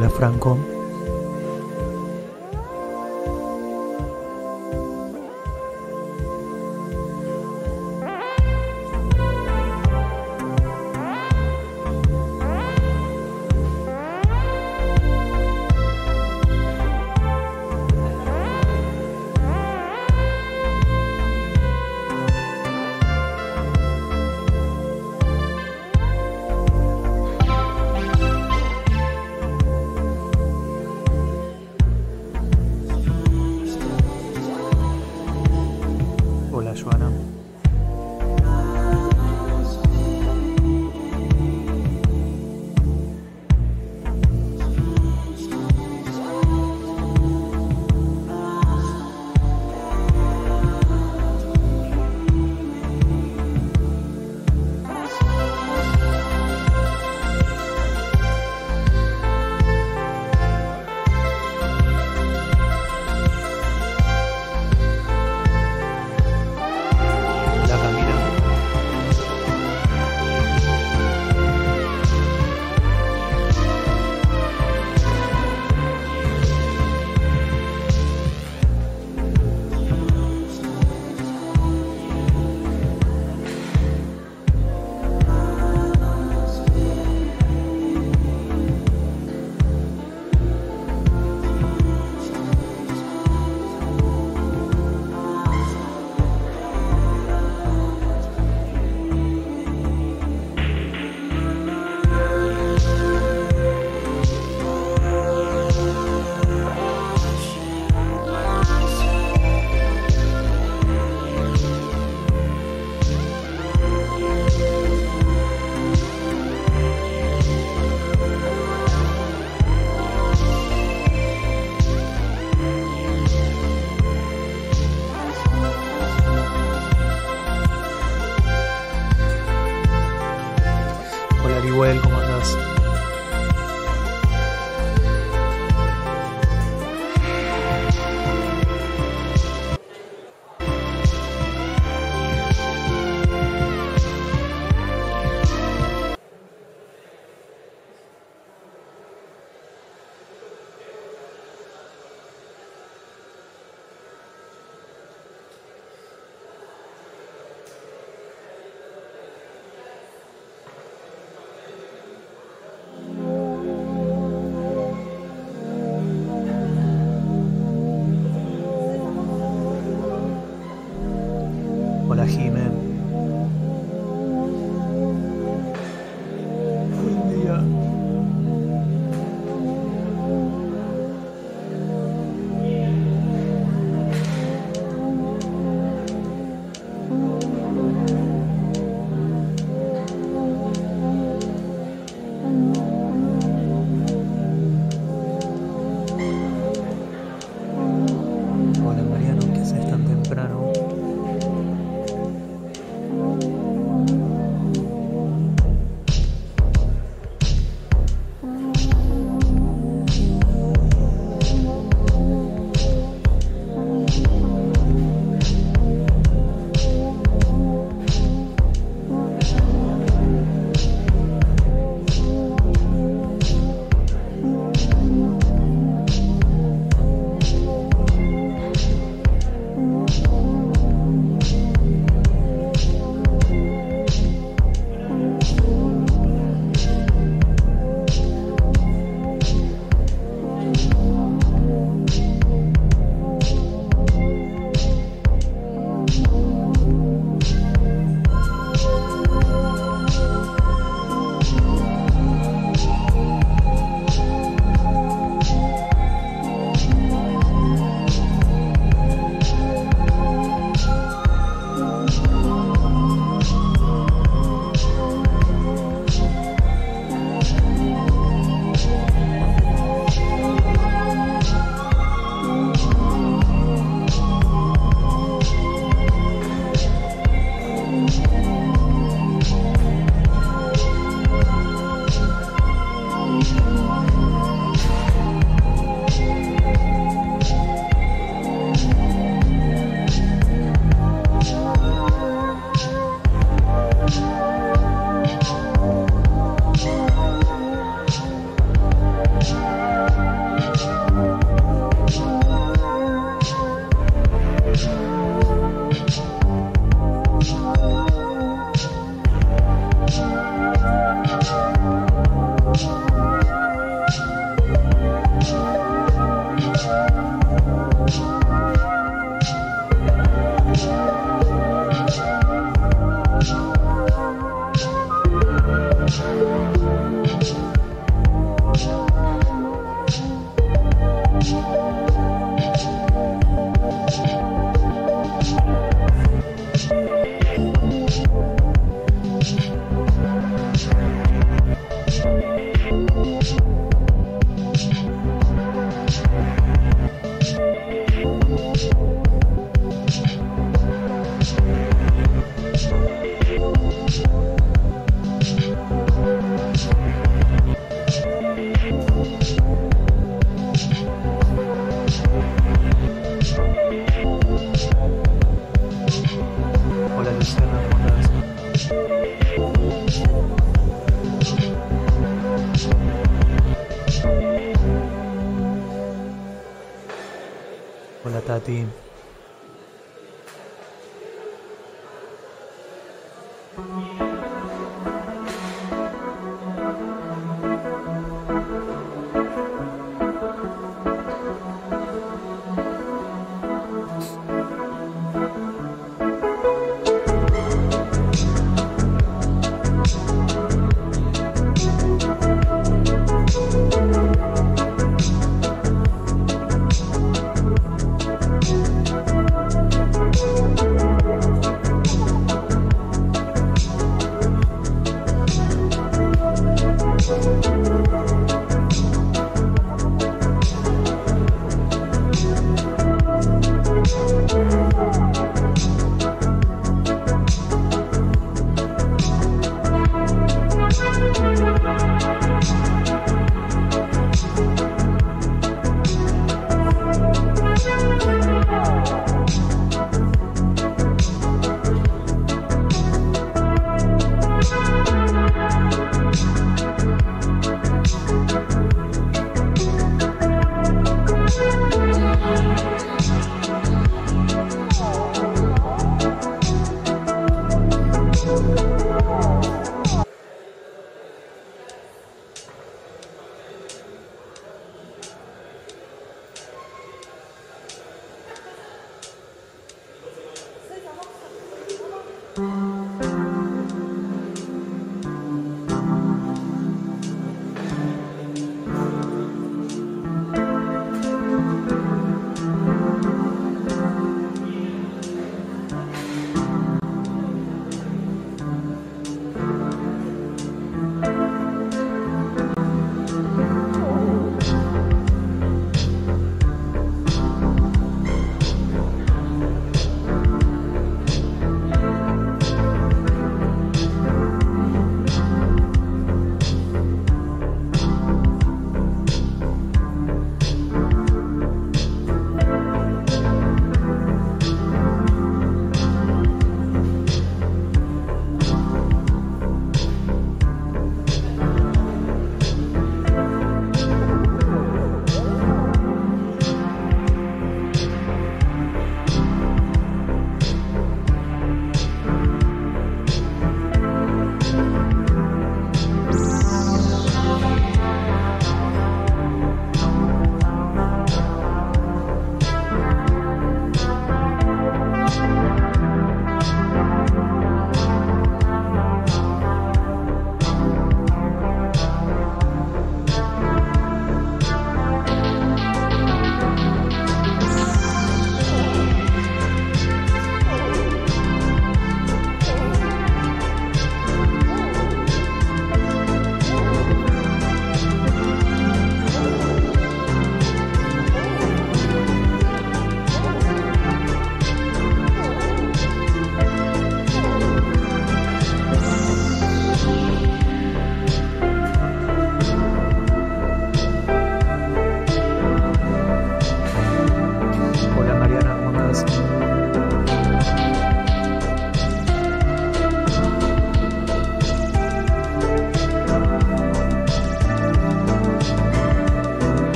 la Franco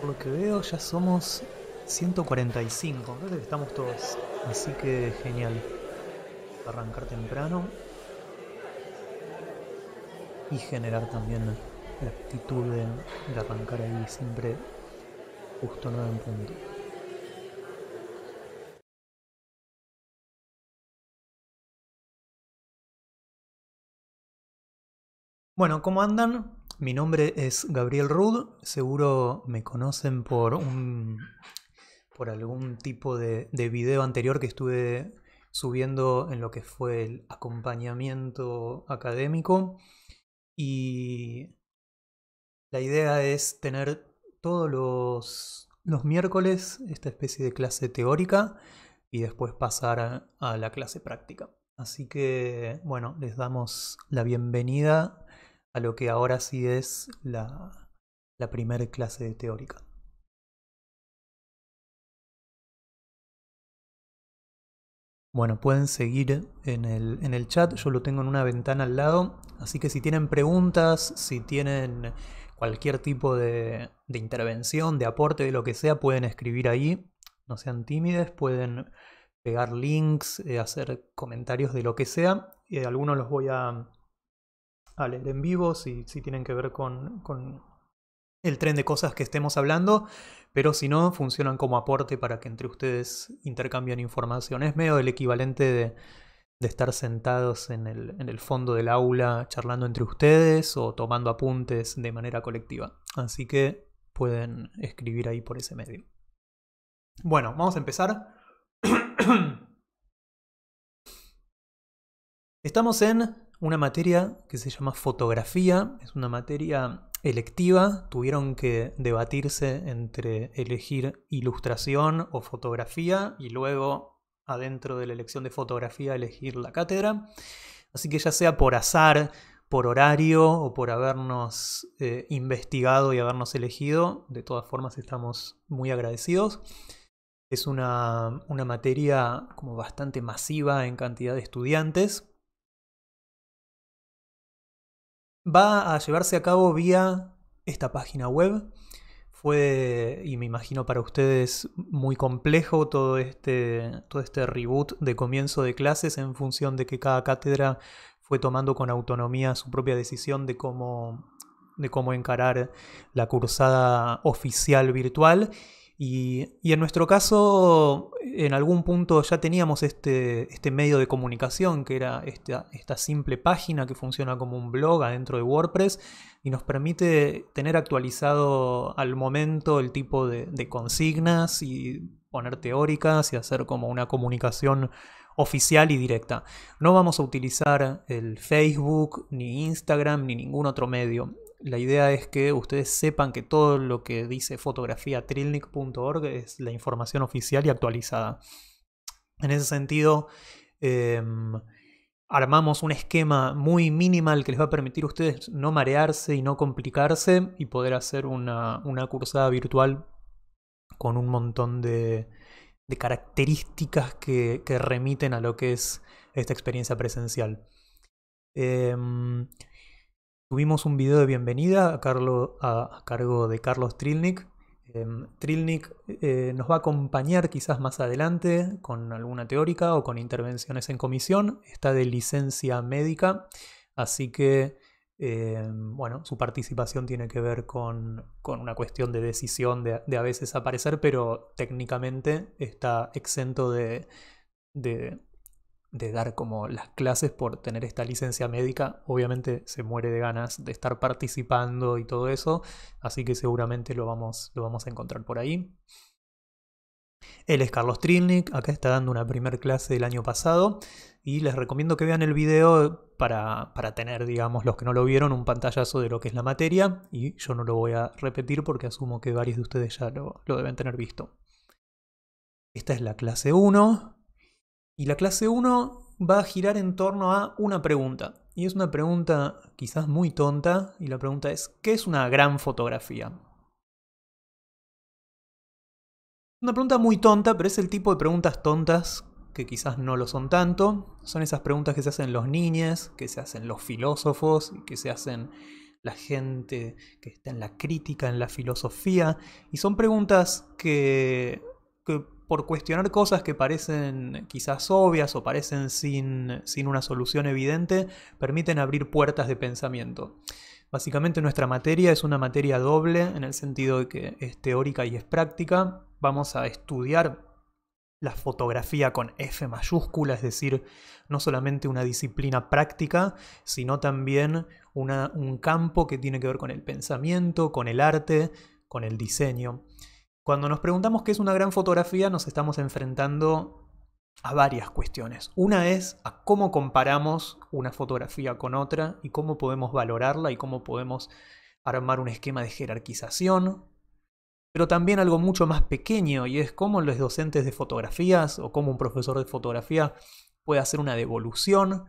Por lo que veo ya somos 145, creo que estamos todos. Así que genial. Arrancar temprano. Y generar también la actitud de, arrancar ahí siempre justo 9 en punto. Bueno, ¿cómo andan? Mi nombre es Gabriel Rud, seguro me conocen por un por algún tipo de, video anterior que estuve subiendo en lo que fue el acompañamiento académico. Y la idea es tener todos los, miércoles esta especie de clase teórica y después pasar a la clase práctica. Así que, bueno, les damos la bienvenida a lo que ahora sí es la, primer primera clase de teórica. Bueno, pueden seguir en el, chat, yo lo tengo en una ventana al lado, así que si tienen preguntas, si tienen cualquier tipo de, intervención, de aporte, de lo que sea, pueden escribir ahí, no sean tímides, pueden pegar links, eh, hacer comentarios de lo que sea, y eh, algunos los voy a, a leer en vivo, si, si tienen que ver con, el tren de cosas que estemos hablando, pero si no, funcionan como aporte para que entre ustedes intercambien información. Es medio el equivalente de, estar sentados en el, fondo del aula charlando entre ustedes o tomando apuntes de manera colectiva. Así que pueden escribir ahí por ese medio. Bueno, vamos a empezar. Estamos en una materia que se llama fotografía, es una materia electiva, tuvieron que debatirse entre elegir ilustración o fotografía y luego adentro de la elección de fotografía elegir la cátedra. Así que ya sea por azar, por horario o por habernos eh, investigado y habernos elegido, de todas formas estamos muy agradecidos. Es una, una materia como bastante masiva en cantidad de estudiantes, va a llevarse a cabo vía esta página web. Fue, y me imagino para ustedes, muy complejo todo este, todo este reboot de comienzo de clases en función de que cada cátedra fue tomando con autonomía su propia decisión de cómo, de cómo encarar la cursada oficial virtual y, en nuestro caso, en algún punto ya teníamos este, este medio de comunicación, que era esta, simple página que funciona como un blog adentro de WordPress y nos permite tener actualizado al momento el tipo de, de consignas y poner teóricas y hacer como una comunicación oficial y directa. No vamos a utilizar el Facebook, ni Instagram, ni ningún otro medio la idea es que ustedes sepan que todo lo que dice fotografía es la información oficial y actualizada. En ese sentido, em, armamos un esquema muy minimal que les va a permitir a ustedes no marearse y no complicarse y poder hacer una, cursada virtual con un montón de, características que, remiten a lo que es esta experiencia presencial. Em, Tuvimos un video de bienvenida a, cargo de Carlos Trilnik. Em, Trilnik eh, nos va a acompañar quizás más adelante con alguna teórica o con intervenciones en comisión. Está de licencia médica, así que em, bueno, su participación tiene que ver con, una cuestión de decisión de, a veces aparecer, pero técnicamente está exento de de dar como las clases por tener esta licencia médica, obviamente se muere de ganas de estar participando y todo eso, así que seguramente lo vamos, lo vamos a encontrar por ahí. Él es Carlos Trilnik, acá está dando una primer clase del año pasado y les recomiendo que vean el video para, tener, digamos, los que no lo vieron, un pantallazo de lo que es la materia y yo no lo voy a repetir porque asumo que varios de ustedes ya lo, lo deben tener visto. Esta es la clase 1, y la clase 1 va a girar en torno a una pregunta. Y es una pregunta quizás muy tonta, y la pregunta es, ¿qué es una gran fotografía? Una pregunta muy tonta, pero es el tipo de preguntas tontas que quizás no lo son tanto. Son esas preguntas que se hacen los niños, que se hacen los filósofos, que se hacen la gente que está en la crítica, en la filosofía. Y son preguntas que por cuestionar cosas que parecen quizás obvias o parecen sin, una solución evidente, permiten abrir puertas de pensamiento. Básicamente nuestra materia es una materia doble en el sentido de que es teórica y es práctica. Vamos a estudiar la fotografía con F mayúscula, es decir, no solamente una disciplina práctica, sino también un campo que tiene que ver con el pensamiento, con el arte, con el diseño. Cuando nos preguntamos qué es una gran fotografía, nos estamos enfrentando a varias cuestiones. Una es a cómo comparamos una fotografía con otra y cómo podemos valorarla y cómo podemos armar un esquema de jerarquización. Pero también algo mucho más pequeño y es cómo los docentes de fotografías o cómo un profesor de fotografía puede hacer una devolución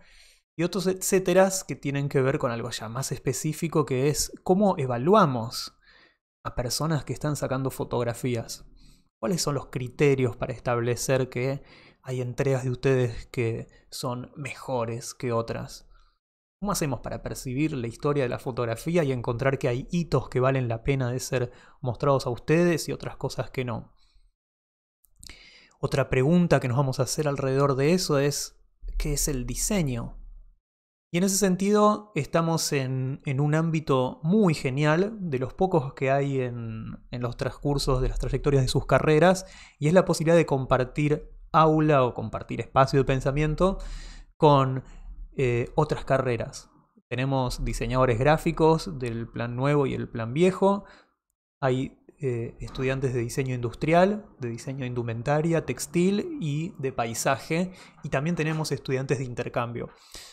y otros etcéteras que tienen que ver con algo ya más específico que es cómo evaluamos a personas que están sacando fotografías? ¿Cuáles son los criterios para establecer que hay entregas de ustedes que son mejores que otras? ¿Cómo hacemos para percibir la historia de la fotografía y encontrar que hay hitos que valen la pena de ser mostrados a ustedes y otras cosas que no? Otra pregunta que nos vamos a hacer alrededor de eso es, ¿qué es el diseño? Y en ese sentido estamos en, un ámbito muy genial, de los pocos que hay en, los transcursos de las trayectorias de sus carreras, y es la posibilidad de compartir aula o compartir espacio de pensamiento con eh, otras carreras. Tenemos diseñadores gráficos del plan nuevo y el plan viejo, hay eh, estudiantes de diseño industrial, de diseño indumentaria, textil y de paisaje, y también tenemos estudiantes de intercambio.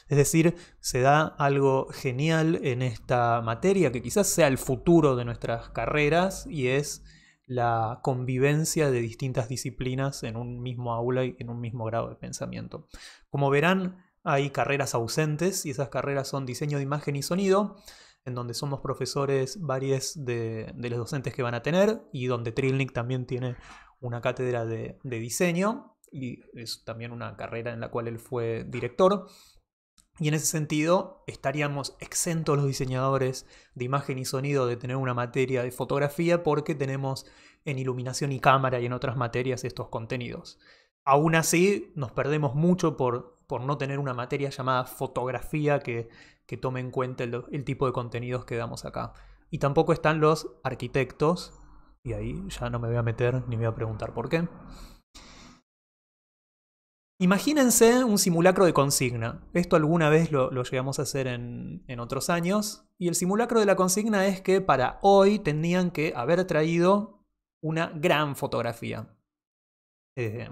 Es decir, se da algo genial en esta materia que quizás sea el futuro de nuestras carreras y es la convivencia de distintas disciplinas en un mismo aula y en un mismo grado de pensamiento. Como verán, hay carreras ausentes y esas carreras son diseño de imagen y sonido, en donde somos profesores varios de, los docentes que van a tener y donde Trilnik también tiene una cátedra de, diseño y es también una carrera en la cual él fue director. Y en ese sentido, estaríamos exentos los diseñadores de imagen y sonido de tener una materia de fotografía porque tenemos en iluminación y cámara y en otras materias estos contenidos. Aún así, nos perdemos mucho por, por no tener una materia llamada fotografía que que tome en cuenta el, tipo de contenidos que damos acá. Y tampoco están los arquitectos, y ahí ya no me voy a meter ni me voy a preguntar por qué. Imagínense un simulacro de consigna. Esto alguna vez lo, llegamos a hacer en, otros años. Y el simulacro de la consigna es que para hoy tenían que haber traído una gran fotografía. Eh,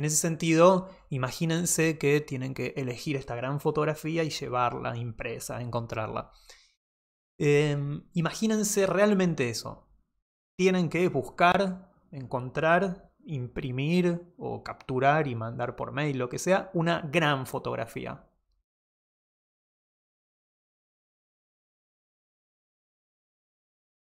en ese sentido, imagínense que tienen que elegir esta gran fotografía y llevarla impresa, encontrarla. Em, imagínense realmente eso. Tienen que buscar, encontrar, imprimir o capturar y mandar por mail, lo que sea, una gran fotografía.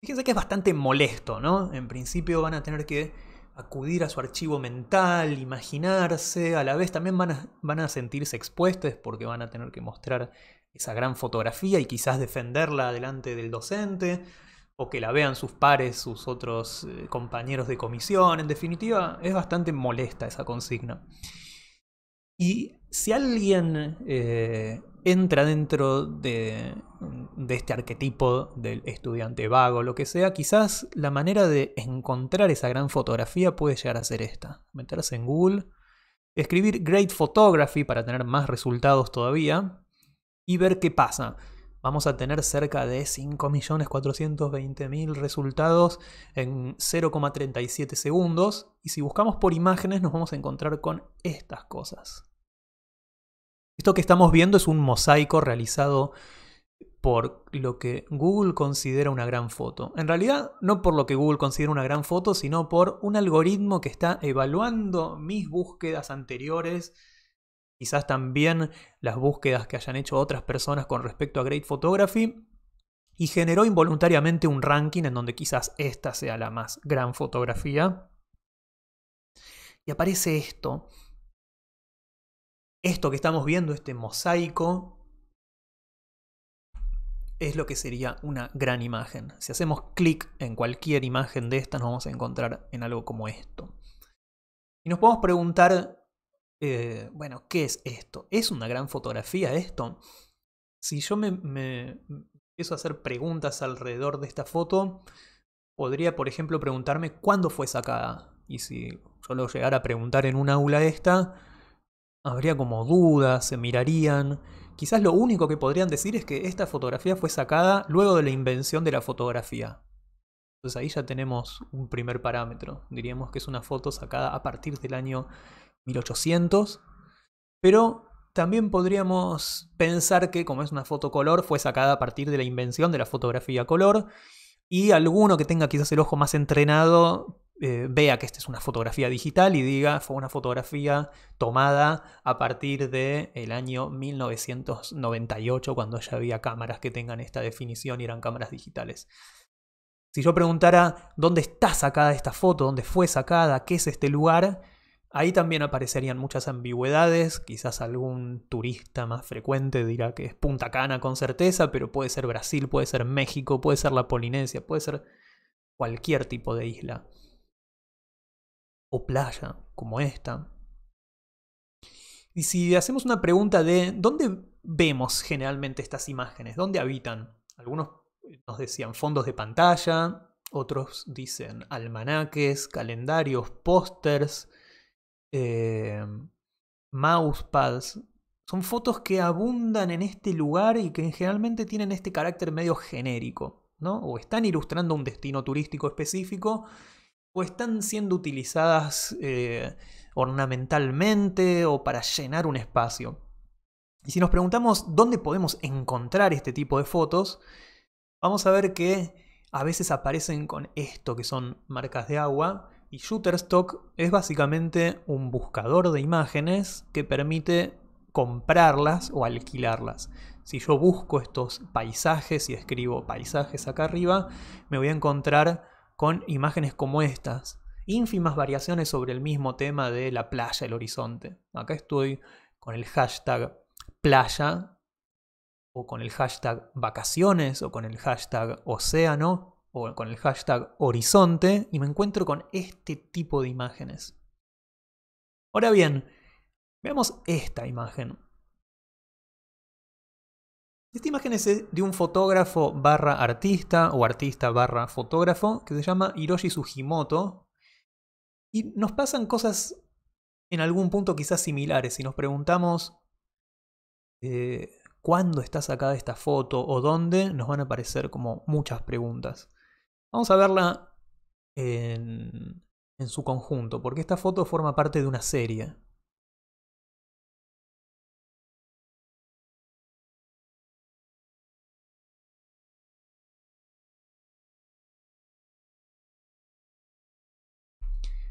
Fíjense que es bastante molesto, ¿no? En principio van a tener que acudir a su archivo mental, imaginarse, a la vez también van a, van a sentirse expuestos porque van a tener que mostrar esa gran fotografía y quizás defenderla delante del docente o que la vean sus pares, sus otros eh, compañeros de comisión. En definitiva, es bastante molesta esa consigna. Y si alguien eh, entra dentro de, este arquetipo del estudiante vago, lo que sea, quizás la manera de encontrar esa gran fotografía puede llegar a ser esta. Meterse en Google, escribir Great Photography para tener más resultados todavía y ver qué pasa. Vamos a tener cerca de 5.420.000 resultados en 0,37 segundos y si buscamos por imágenes nos vamos a encontrar con estas cosas. Esto que estamos viendo es un mosaico realizado por lo que Google considera una gran foto. En realidad, no por lo que Google considera una gran foto, sino por un algoritmo que está evaluando mis búsquedas anteriores, quizás también las búsquedas que hayan hecho otras personas con respecto a Great Photography, y generó involuntariamente un ranking en donde quizás esta sea la más gran fotografía. Y aparece esto, esto que estamos viendo, este mosaico, es lo que sería una gran imagen. Si hacemos clic en cualquier imagen de esta, nos vamos a encontrar en algo como esto. Y nos podemos preguntar, eh, bueno, ¿qué es esto? ¿Es una gran fotografía esto? Si yo me, me empiezo a hacer preguntas alrededor de esta foto, podría, por ejemplo, preguntarme cuándo fue sacada. Y si yo lo llegara a preguntar en un aula esta, habría como dudas, se mirarían. Quizás lo único que podrían decir es que esta fotografía fue sacada luego de la invención de la fotografía. Entonces ahí ya tenemos un primer parámetro. Diríamos que es una foto sacada a partir del año 1800. Pero también podríamos pensar que, como es una foto color, fue sacada a partir de la invención de la fotografía color. Y alguno que tenga quizás el ojo más entrenado eh, vea que esta es una fotografía digital y diga fue una fotografía tomada a partir del el año 1998 cuando ya había cámaras que tengan esta definición y eran cámaras digitales. Si yo preguntara dónde está sacada esta foto, dónde fue sacada, qué es este lugar, ahí también aparecerían muchas ambigüedades, quizás algún turista más frecuente dirá que es Punta Cana con certeza, pero puede ser Brasil, puede ser México, puede ser la Polinesia, puede ser cualquier tipo de isla o playa como esta. Y si hacemos una pregunta de dónde vemos generalmente estas imágenes, dónde habitan, algunos eh, nos decían fondos de pantalla, otros dicen almanaques, calendarios, pósters, eh, mousepads. Son fotos que abundan en este lugar y que generalmente tienen este carácter medio genérico, ¿no? O están ilustrando un destino turístico específico o están siendo utilizadas eh, ornamentalmente o para llenar un espacio. Y si nos preguntamos dónde podemos encontrar este tipo de fotos, vamos a ver que a veces aparecen con esto que son marcas de agua y Shutterstock es básicamente un buscador de imágenes que permite comprarlas o alquilarlas. Si yo busco estos paisajes y escribo paisajes acá arriba, me voy a encontrar con imágenes como estas, ínfimas variaciones sobre el mismo tema de la playa, el horizonte. Acá estoy con el hashtag playa, o con el hashtag vacaciones, o con el hashtag océano, o con el hashtag horizonte, y me encuentro con este tipo de imágenes. Ahora bien, veamos esta imagen. Esta imagen es de un fotógrafo barra artista o artista barra fotógrafo que se llama Hiroshi Sugimoto. Y nos pasan cosas en algún punto quizás similares. Si nos preguntamos eh, cuándo está sacada esta foto o dónde, nos van a aparecer como muchas preguntas. Vamos a verla en su conjunto, porque esta foto forma parte de una serie.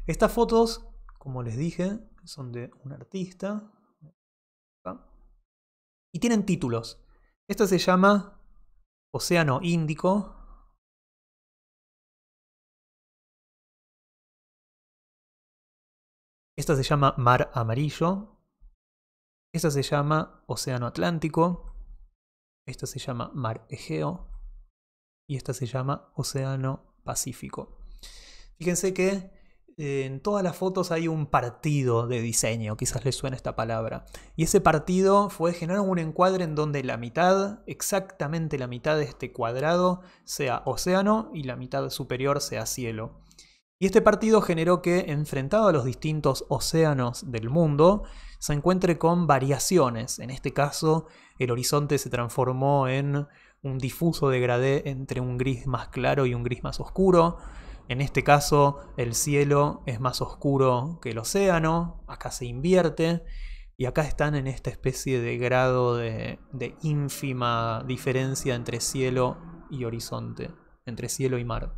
Estas fotos, como les dije, son de un artista. Y tienen títulos. Esta se llama Océano Índico. Esta se llama Mar Amarillo. Esta se llama Océano Atlántico. Esta se llama Mar Egeo. Y esta se llama Océano Pacífico. Fíjense que en todas las fotos hay un partido de diseño, quizás les suene esta palabra. Y ese partido fue generar un encuadre en donde la mitad, exactamente la mitad de este cuadrado, sea océano y la mitad superior sea cielo. Y este partido generó que, enfrentado a los distintos océanos del mundo, se encuentre con variaciones. En este caso, el horizonte se transformó en un difuso degradé entre un gris más claro y un gris más oscuro en este caso, el cielo es más oscuro que el océano, acá se invierte, y acá están en esta especie de grado de, ínfima diferencia entre cielo y horizonte, entre cielo y mar.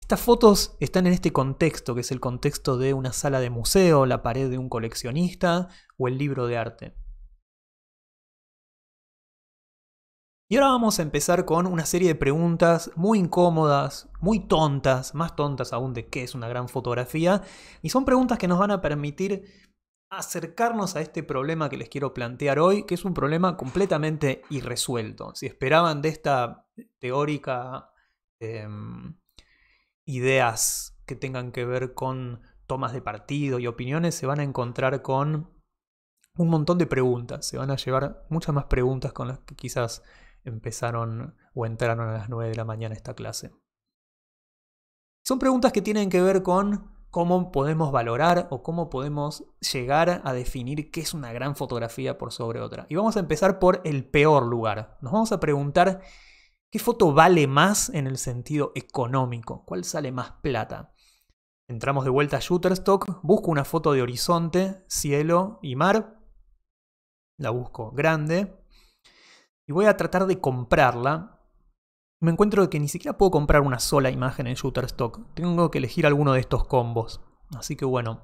Estas fotos están en este contexto, que es el contexto de una sala de museo, la pared de un coleccionista o el libro de arte. Y ahora vamos a empezar con una serie de preguntas muy incómodas, muy tontas, más tontas aún de qué es una gran fotografía. Y son preguntas que nos van a permitir acercarnos a este problema que les quiero plantear hoy, que es un problema completamente irresuelto. Si esperaban de esta teórica em, ideas que tengan que ver con tomas de partido y opiniones, se van a encontrar con un montón de preguntas. Se van a llevar muchas más preguntas con las que quizás empezaron o entraron a las 9 de la mañana esta clase. Son preguntas que tienen que ver con cómo podemos valorar o cómo podemos llegar a definir qué es una gran fotografía por sobre otra. Y vamos a empezar por el peor lugar. Nos vamos a preguntar qué foto vale más en el sentido económico, cuál sale más plata. Entramos de vuelta a Shutterstock, busco una foto de horizonte, cielo y mar. La busco grande, y voy a tratar de comprarla, me encuentro que ni siquiera puedo comprar una sola imagen en Stock Tengo que elegir alguno de estos combos. Así que bueno,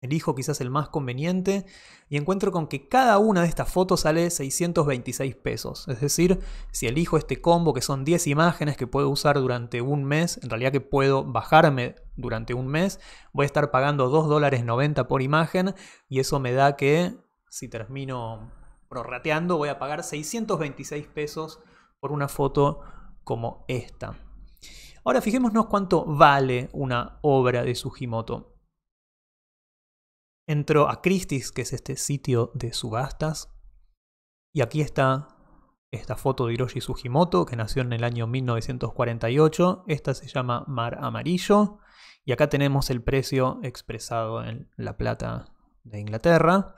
elijo quizás el más conveniente y encuentro con que cada una de estas fotos sale 626 pesos. Es decir, si elijo este combo que son 10 imágenes que puedo usar durante un mes, en realidad que puedo bajarme durante un mes, voy a estar pagando 2 dólares 90 por imagen y eso me da que si termino prorrateando, voy a pagar 626 pesos por una foto como esta. Ahora fijémonos cuánto vale una obra de Sugimoto. Entro a Christie's, que es este sitio de subastas, y aquí está esta foto de Hiroshi Sugimoto, que nació en el año 1948. Esta se llama Mar Amarillo. Y acá tenemos el precio expresado en la plata de Inglaterra.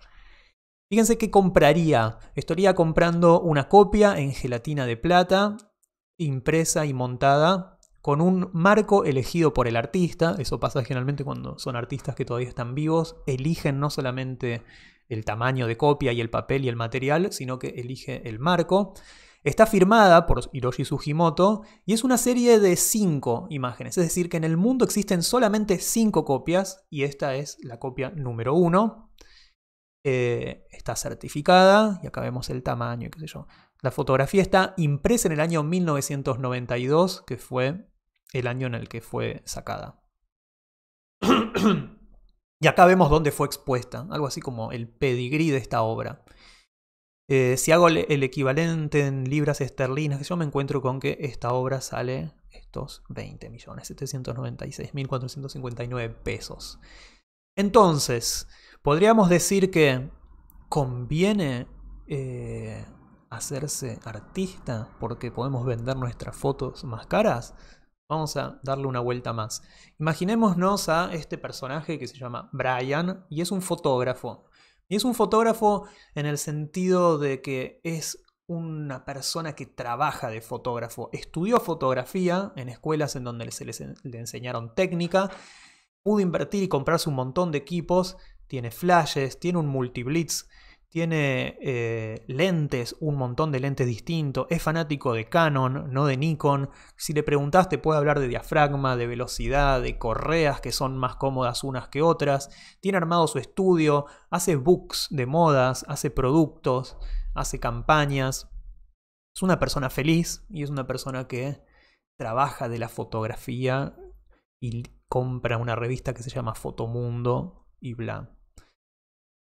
Fíjense qué compraría. Estaría comprando una copia en gelatina de plata, impresa y montada, con un marco elegido por el artista. Eso pasa generalmente cuando son artistas que todavía están vivos. Eligen no solamente el tamaño de copia y el papel y el material, sino que elige el marco. Está firmada por Hiroshi Sugimoto y es una serie de cinco imágenes, es decir, que en el mundo existen solamente cinco copias y esta es la copia número uno. Eh, está certificada, y acá vemos el tamaño, qué sé yo. La fotografía está impresa en el año 1992, que fue el año en el que fue sacada. y acá vemos dónde fue expuesta, algo así como el pedigrí de esta obra. Eh, si hago el equivalente en libras esterlinas, yo me encuentro con que esta obra sale estos 20.796.459 pesos. Entonces, Podríamos decir que conviene eh, hacerse artista porque podemos vender nuestras fotos más caras. Vamos a darle una vuelta más. Imaginémonos a este personaje que se llama Brian y es un fotógrafo. Y es un fotógrafo en el sentido de que es una persona que trabaja de fotógrafo. Estudió fotografía en escuelas en donde se le enseñaron técnica. Pudo invertir y comprarse un montón de equipos tiene flashes, tiene un multiblitz, tiene eh, lentes, un montón de lentes distintos, es fanático de Canon, no de Nikon. Si le preguntaste, te puede hablar de diafragma, de velocidad, de correas que son más cómodas unas que otras. Tiene armado su estudio, hace books de modas, hace productos, hace campañas. Es una persona feliz y es una persona que trabaja de la fotografía y compra una revista que se llama Fotomundo y bla.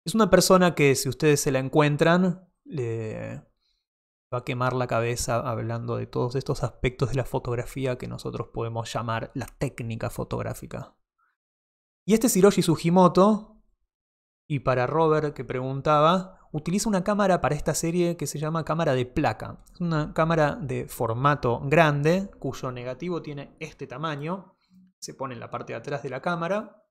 Es una persona que si ustedes se la encuentran, le va a quemar la cabeza hablando de todos estos aspectos de la fotografía que nosotros podemos llamar la técnica fotográfica. Y este es Hiroshi Sugimoto, y para Robert que preguntaba, utiliza una cámara para esta serie que se llama cámara de placa. Es una cámara de formato grande, cuyo negativo tiene este tamaño. Se pone en la parte de atrás de la cámara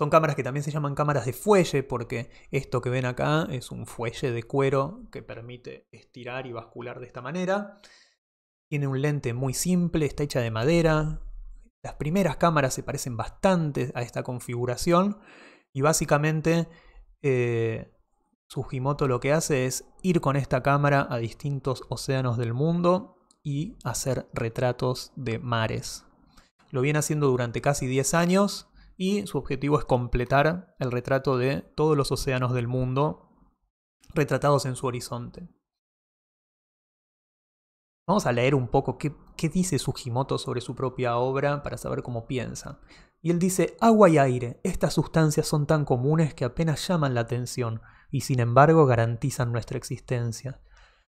son cámaras que también se llaman cámaras de fuelle porque esto que ven acá es un fuelle de cuero que permite estirar y bascular de esta manera. Tiene un lente muy simple, está hecha de madera. Las primeras cámaras se parecen bastante a esta configuración y básicamente eh, sujimoto lo que hace es ir con esta cámara a distintos océanos del mundo y hacer retratos de mares. Lo viene haciendo durante casi 10 años y su objetivo es completar el retrato de todos los océanos del mundo retratados en su horizonte. Vamos a leer un poco qué, dice Sugimoto sobre su propia obra para saber cómo piensa. Y él dice, agua y aire, estas sustancias son tan comunes que apenas llaman la atención y sin embargo garantizan nuestra existencia.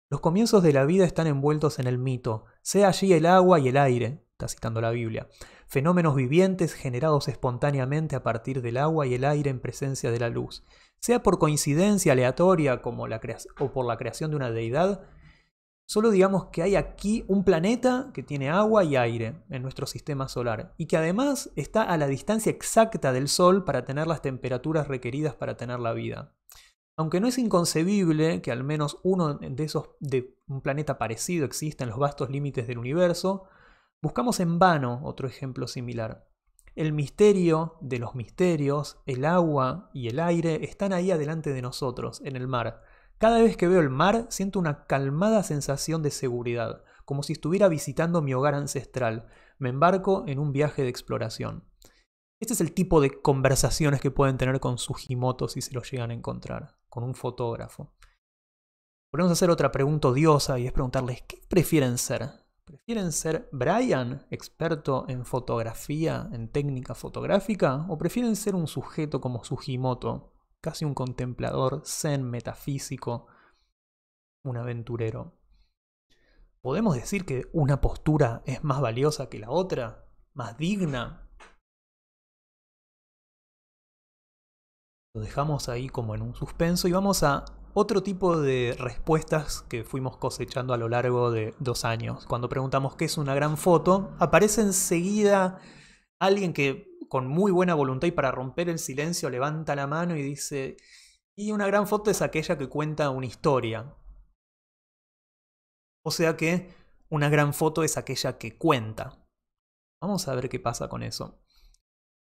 Los comienzos de la vida están envueltos en el mito, sea allí el agua y el aire, está citando la Biblia, fenómenos vivientes generados espontáneamente a partir del agua y el aire en presencia de la luz, sea por coincidencia aleatoria como la o por la creación de una deidad, solo digamos que hay aquí un planeta que tiene agua y aire en nuestro sistema solar y que además está a la distancia exacta del Sol para tener las temperaturas requeridas para tener la vida. Aunque no es inconcebible que al menos uno de esos de un planeta parecido exista en los vastos límites del universo, Buscamos en vano otro ejemplo similar. El misterio de los misterios, el agua y el aire están ahí adelante de nosotros, en el mar. Cada vez que veo el mar siento una calmada sensación de seguridad, como si estuviera visitando mi hogar ancestral. Me embarco en un viaje de exploración. Este es el tipo de conversaciones que pueden tener con jimoto si se los llegan a encontrar, con un fotógrafo. Podemos hacer otra pregunta odiosa y es preguntarles, ¿qué prefieren ser? ¿Prefieren ser Brian, experto en fotografía, en técnica fotográfica? ¿O prefieren ser un sujeto como Sugimoto, casi un contemplador zen metafísico, un aventurero? ¿Podemos decir que una postura es más valiosa que la otra? ¿Más digna? Lo dejamos ahí como en un suspenso y vamos a otro tipo de respuestas que fuimos cosechando a lo largo de dos años. Cuando preguntamos qué es una gran foto, aparece enseguida alguien que con muy buena voluntad y para romper el silencio levanta la mano y dice, y una gran foto es aquella que cuenta una historia. O sea que una gran foto es aquella que cuenta. Vamos a ver qué pasa con eso.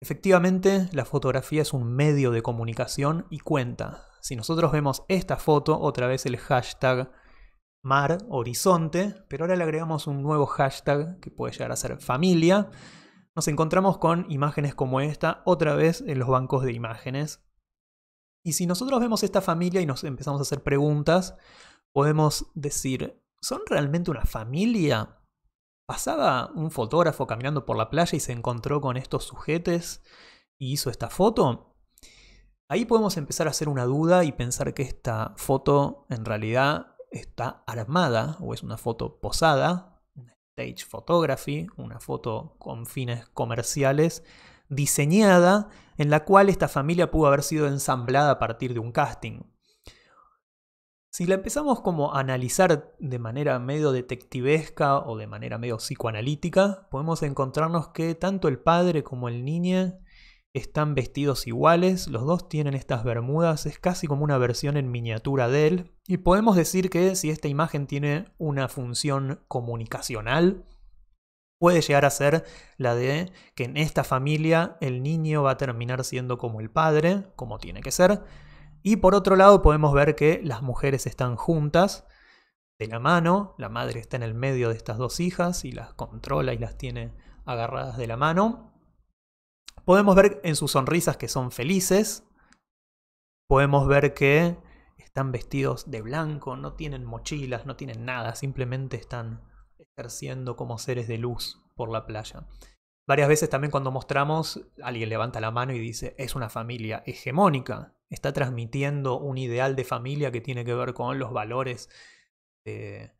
Efectivamente, la fotografía es un medio de comunicación y cuenta. Si nosotros vemos esta foto, otra vez el hashtag mar horizonte, pero ahora le agregamos un nuevo hashtag que puede llegar a ser familia, nos encontramos con imágenes como esta otra vez en los bancos de imágenes. Y si nosotros vemos esta familia y nos empezamos a hacer preguntas, podemos decir, ¿son realmente una familia? Pasaba un fotógrafo caminando por la playa y se encontró con estos sujetes y hizo esta foto. Ahí podemos empezar a hacer una duda y pensar que esta foto en realidad está armada o es una foto posada, una stage photography, una foto con fines comerciales diseñada en la cual esta familia pudo haber sido ensamblada a partir de un casting. Si la empezamos como a analizar de manera medio detectivesca o de manera medio psicoanalítica, podemos encontrarnos que tanto el padre como el niño están vestidos iguales, los dos tienen estas bermudas, es casi como una versión en miniatura de él, y podemos decir que si esta imagen tiene una función comunicacional, puede llegar a ser la de que en esta familia el niño va a terminar siendo como el padre, como tiene que ser, y por otro lado podemos ver que las mujeres están juntas, de la mano, la madre está en el medio de estas dos hijas y las controla y las tiene agarradas de la mano. Podemos ver en sus sonrisas que son felices, podemos ver que están vestidos de blanco, no tienen mochilas, no tienen nada, simplemente están ejerciendo como seres de luz por la playa. Varias veces también cuando mostramos, alguien levanta la mano y dice, es una familia hegemónica está transmitiendo un ideal de familia que tiene que ver con los valores de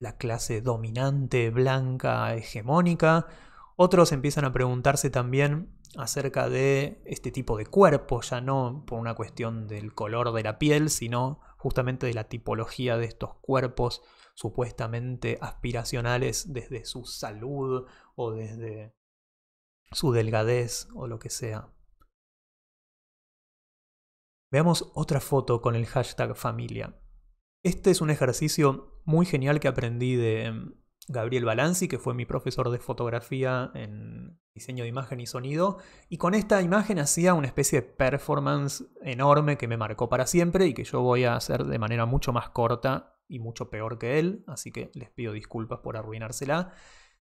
la clase dominante, blanca, hegemónica. Otros empiezan a preguntarse también acerca de este tipo de cuerpo, ya no por una cuestión del color de la piel, sino justamente de la tipología de estos cuerpos supuestamente aspiracionales desde su salud o desde su delgadez o lo que sea. Veamos otra foto con el hashtag familia. Este es un ejercicio muy genial que aprendí de em, Gabriel Balanzi, que fue mi profesor de fotografía en diseño de imagen y sonido, y con esta imagen hacía una especie de performance enorme que me marcó para siempre y que yo voy a hacer de manera mucho más corta y mucho peor que él, así que les pido disculpas por arruinársela.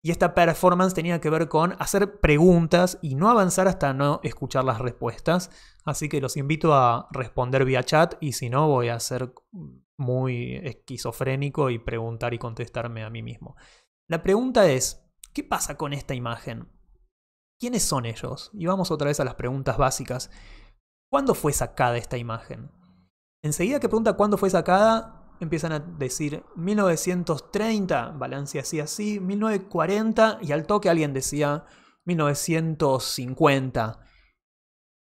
Y esta performance tenía que ver con hacer preguntas y no avanzar hasta no escuchar las respuestas. Así que los invito a responder vía chat y si no voy a ser muy esquizofrénico y preguntar y contestarme a mí mismo. La pregunta es, ¿qué pasa con esta imagen? ¿Quiénes son ellos? Y vamos otra vez a las preguntas básicas. ¿Cuándo fue sacada esta imagen? Enseguida que pregunta cuándo fue sacada, empiezan a decir 1930, balance así, así, 1940 y al toque alguien decía 1950.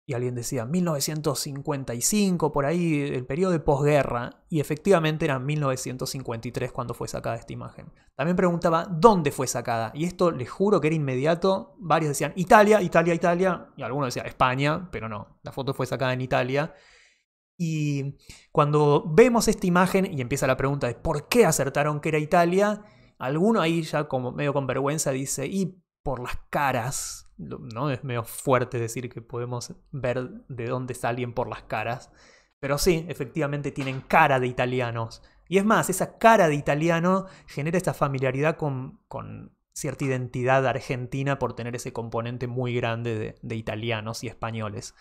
Y alguien decía 1955, por ahí el periodo de posguerra, y efectivamente era 1953 cuando fue sacada esta imagen. También preguntaba dónde fue sacada, y esto les juro que era inmediato. Varios decían Italia, Italia, Italia, y algunos decían España, pero no, la foto fue sacada en Italia. Y cuando vemos esta imagen y empieza la pregunta de por qué acertaron que era Italia, alguno ahí ya como medio con vergüenza dice, y por las caras, ¿no? Es medio fuerte decir que podemos ver de dónde salen por las caras. Pero sí, efectivamente tienen cara de italianos. Y es más, esa cara de italiano genera esta familiaridad con, cierta identidad argentina por tener ese componente muy grande de italianos y españoles.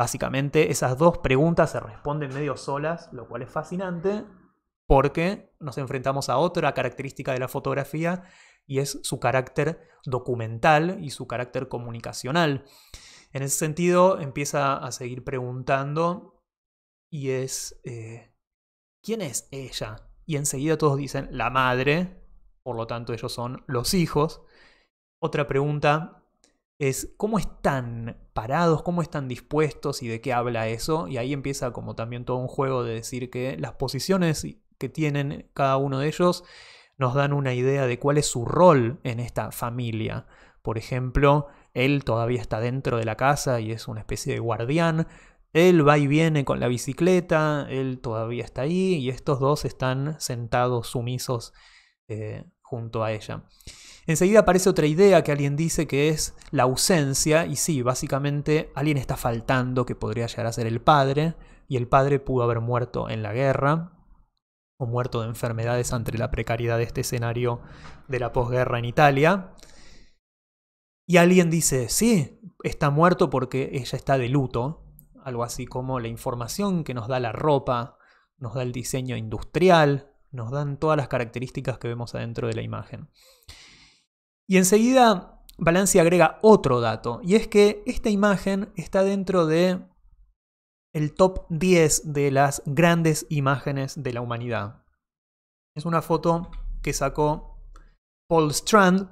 Básicamente esas dos preguntas se responden medio solas, lo cual es fascinante porque nos enfrentamos a otra característica de la fotografía y es su carácter documental y su carácter comunicacional. En ese sentido empieza a seguir preguntando y es, eh, ¿quién es ella? Y enseguida todos dicen, la madre, por lo tanto ellos son los hijos. Otra pregunta es cómo están parados, cómo están dispuestos y de qué habla eso. Y ahí empieza como también todo un juego de decir que las posiciones que tienen cada uno de ellos nos dan una idea de cuál es su rol en esta familia. Por ejemplo, él todavía está dentro de la casa y es una especie de guardián. Él va y viene con la bicicleta, él todavía está ahí y estos dos están sentados sumisos eh, junto a ella. Enseguida aparece otra idea que alguien dice que es la ausencia, y sí, básicamente alguien está faltando que podría llegar a ser el padre, y el padre pudo haber muerto en la guerra, o muerto de enfermedades ante la precariedad de este escenario de la posguerra en Italia. Y alguien dice, sí, está muerto porque ella está de luto, algo así como la información que nos da la ropa, nos da el diseño industrial, nos dan todas las características que vemos adentro de la imagen. Y enseguida Valencia agrega otro dato, y es que esta imagen está dentro de el top 10 de las grandes imágenes de la humanidad. Es una foto que sacó Paul Strand,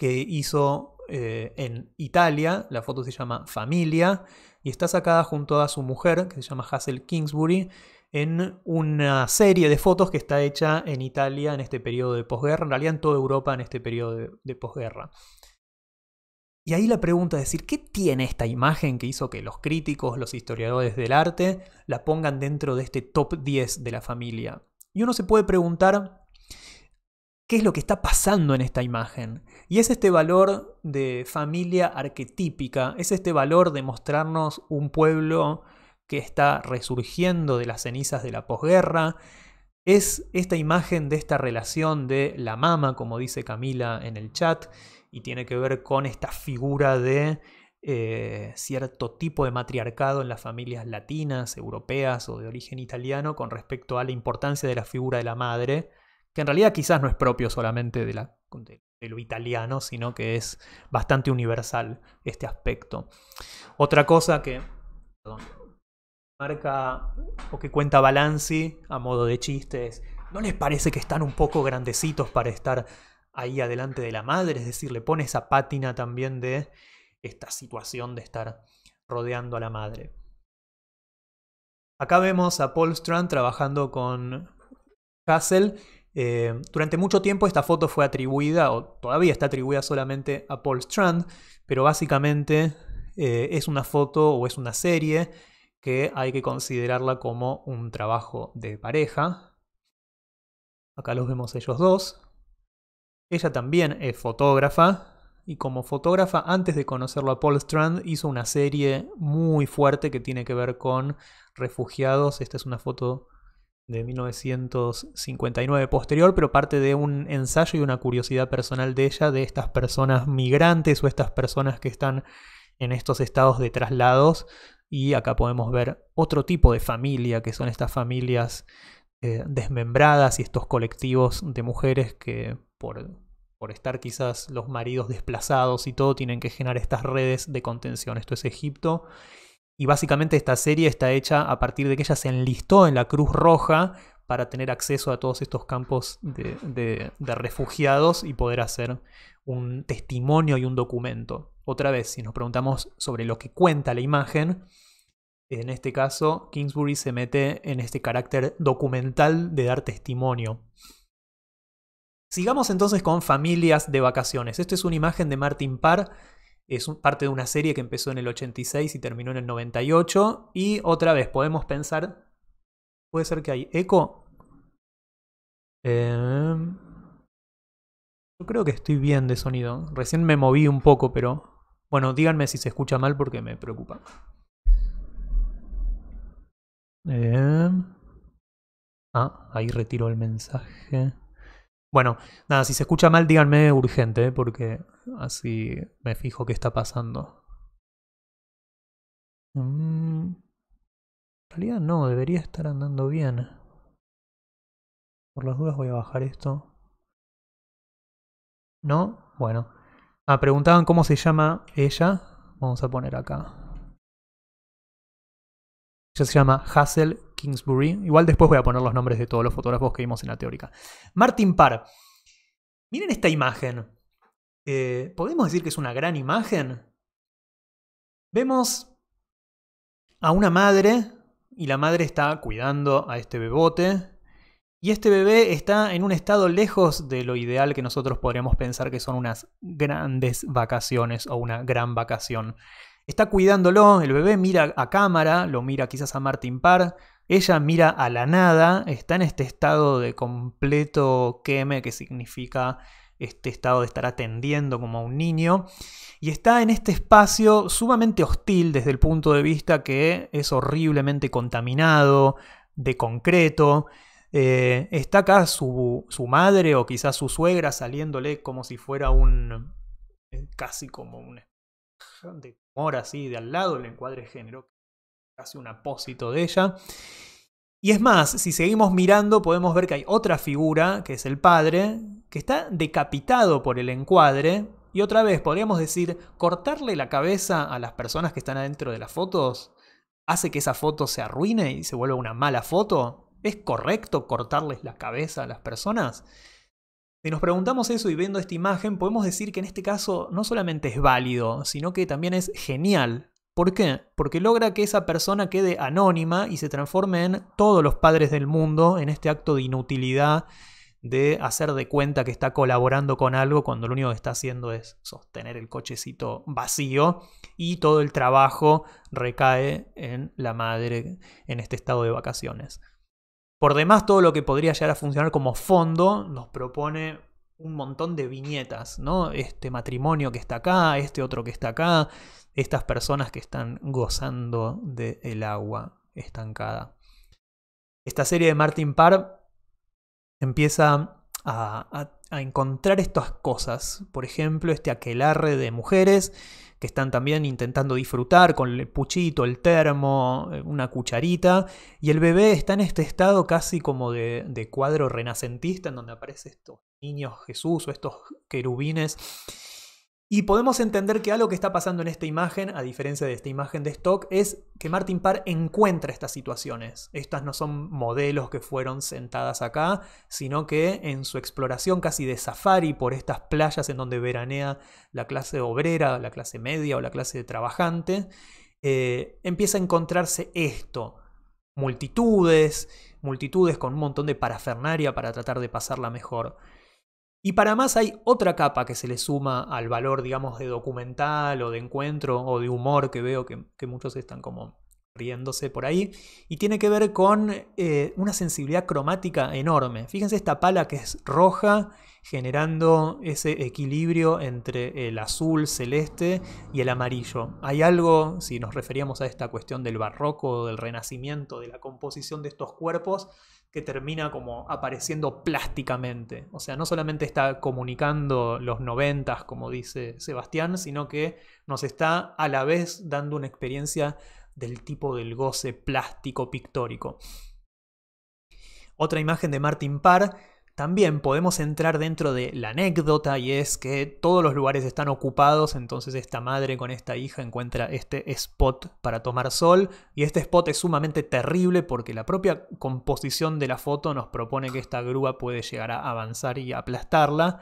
que hizo eh, en Italia, la foto se llama Familia, y está sacada junto a su mujer, que se llama Hazel Kingsbury, en una serie de fotos que está hecha en Italia en este periodo de posguerra, en realidad en toda Europa en este periodo de, posguerra. Y ahí la pregunta es decir, ¿qué tiene esta imagen que hizo que los críticos, los historiadores del arte, la pongan dentro de este top 10 de la familia? Y uno se puede preguntar, ¿qué es lo que está pasando en esta imagen? Y es este valor de familia arquetípica, es este valor de mostrarnos un pueblo que está resurgiendo de las cenizas de la posguerra, es esta imagen de esta relación de la mama, como dice Camila en el chat, y tiene que ver con esta figura de eh, cierto tipo de matriarcado en las familias latinas, europeas o de origen italiano con respecto a la importancia de la figura de la madre, que en realidad quizás no es propio solamente de, lo italiano, sino que es bastante universal este aspecto. Otra cosa que... Perdón marca o que cuenta Balanci a modo de chistes, ¿no les parece que están un poco grandecitos para estar ahí adelante de la madre? Es decir, le pone esa pátina también de esta situación de estar rodeando a la madre. Acá vemos a Paul Strand trabajando con Hassel. Eh, durante mucho tiempo esta foto fue atribuida, o todavía está atribuida solamente a Paul Strand, pero básicamente eh, es una foto o es una serie que hay que considerarla como un trabajo de pareja. Acá los vemos ellos dos. Ella también es fotógrafa, y como fotógrafa, antes de conocerlo a Paul Strand, hizo una serie muy fuerte que tiene que ver con refugiados. Esta es una foto de 1959 posterior, pero parte de un ensayo y una curiosidad personal de ella, de estas personas migrantes o estas personas que están en estos estados de traslados y acá podemos ver otro tipo de familia, que son estas familias eh, desmembradas y estos colectivos de mujeres que por, por estar quizás los maridos desplazados y todo, tienen que generar estas redes de contención. Esto es Egipto. Y básicamente esta serie está hecha a partir de que ella se enlistó en la Cruz Roja para tener acceso a todos estos campos de, refugiados y poder hacer un testimonio y un documento. Otra vez, si nos preguntamos sobre lo que cuenta la imagen, en este caso Kingsbury se mete en este carácter documental de dar testimonio. Sigamos entonces con familias de vacaciones. Esta es una imagen de Martin Parr es parte de una serie que empezó en el 86 y terminó en el 98. Y otra vez, podemos pensar, puede ser que hay eco. Em, yo creo que estoy bien de sonido. Recién me moví un poco, pero bueno, díganme si se escucha mal porque me preocupa. Em, ah, ahí retiro el mensaje. Bueno, nada, si se escucha mal díganme urgente porque así me fijo qué está pasando. Em, en realidad no, debería estar andando bien. Por las dudas voy a bajar esto. ¿No? Bueno. Ah, preguntaban cómo se llama ella. Vamos a poner acá. Ella se llama Hassel Kingsbury. Igual después voy a poner los nombres de todos los fotógrafos que vimos en la teórica. Martin Parr. Miren esta imagen. Eh, ¿Podemos decir que es una gran imagen? Vemos a una madre y la madre está cuidando a este bebote y este bebé está en un estado lejos de lo ideal que nosotros podríamos pensar que son unas grandes vacaciones o una gran vacación. Está cuidándolo, el bebé mira a cámara, lo mira quizás a Martin Parr, ella mira a la nada, está en este estado de completo queme que significa este estado de estar atendiendo como a un niño, y está en este espacio sumamente hostil desde el punto de vista que es horriblemente contaminado, de concreto, eh, está acá su, madre o quizás su suegra saliéndole como si fuera un. Eh, casi como un. de humor así de al lado, el encuadre género, casi un apósito de ella. Y es más, si seguimos mirando, podemos ver que hay otra figura, que es el padre, que está decapitado por el encuadre. Y otra vez, podríamos decir, cortarle la cabeza a las personas que están adentro de las fotos hace que esa foto se arruine y se vuelva una mala foto. ¿Es correcto cortarles la cabeza a las personas? Si nos preguntamos eso y viendo esta imagen, podemos decir que en este caso no solamente es válido, sino que también es genial. ¿Por qué? Porque logra que esa persona quede anónima y se transforme en todos los padres del mundo en este acto de inutilidad de hacer de cuenta que está colaborando con algo cuando lo único que está haciendo es sostener el cochecito vacío y todo el trabajo recae en la madre en este estado de vacaciones. Por demás, todo lo que podría llegar a funcionar como fondo nos propone un montón de viñetas, ¿no? Este matrimonio que está acá, este otro que está acá, estas personas que están gozando del agua estancada. Esta serie de Martin Parr empieza a encontrar estas cosas, por ejemplo, este aquelarre de mujeres que están también intentando disfrutar con el puchito, el termo, eh, una cucharita, y el bebé está en este estado casi como de, cuadro renacentista, en donde aparece estos niños Jesús o estos querubines y podemos entender que algo que está pasando en esta imagen, a diferencia de esta imagen de stock, es que Martin Parr encuentra estas situaciones. Estas no son modelos que fueron sentadas acá, sino que en su exploración casi de safari por estas playas en donde veranea la clase obrera, la clase media o la clase trabajante, eh, empieza a encontrarse esto. Multitudes, multitudes con un montón de parafernaria para tratar de pasarla mejor. Y para más hay otra capa que se le suma al valor, digamos, de documental o de encuentro o de humor que veo que, muchos están como riéndose por ahí, y tiene que ver con eh, una sensibilidad cromática enorme. Fíjense esta pala que es roja, generando ese equilibrio entre el azul celeste y el amarillo. Hay algo, si nos referíamos a esta cuestión del barroco, del renacimiento, de la composición de estos cuerpos, que termina como apareciendo plásticamente. O sea, no solamente está comunicando los noventas, como dice Sebastián, sino que nos está a la vez dando una experiencia del tipo del goce plástico pictórico. Otra imagen de Martin Parr también podemos entrar dentro de la anécdota y es que todos los lugares están ocupados, entonces esta madre con esta hija encuentra este spot para tomar sol y este spot es sumamente terrible porque la propia composición de la foto nos propone que esta grúa puede llegar a avanzar y aplastarla.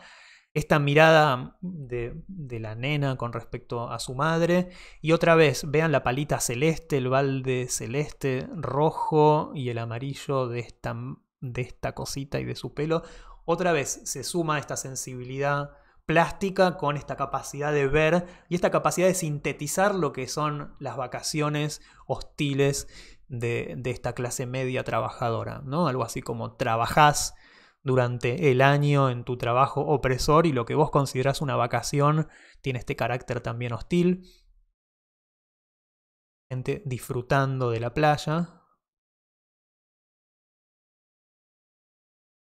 Esta mirada de, la nena con respecto a su madre y otra vez vean la palita celeste, el balde celeste rojo y el amarillo de esta de esta cosita y de su pelo. Otra vez se suma esta sensibilidad plástica con esta capacidad de ver y esta capacidad de sintetizar lo que son las vacaciones hostiles de, esta clase media trabajadora, ¿no? Algo así como trabajás durante el año en tu trabajo opresor y lo que vos considerás una vacación tiene este carácter también hostil. Gente disfrutando de la playa,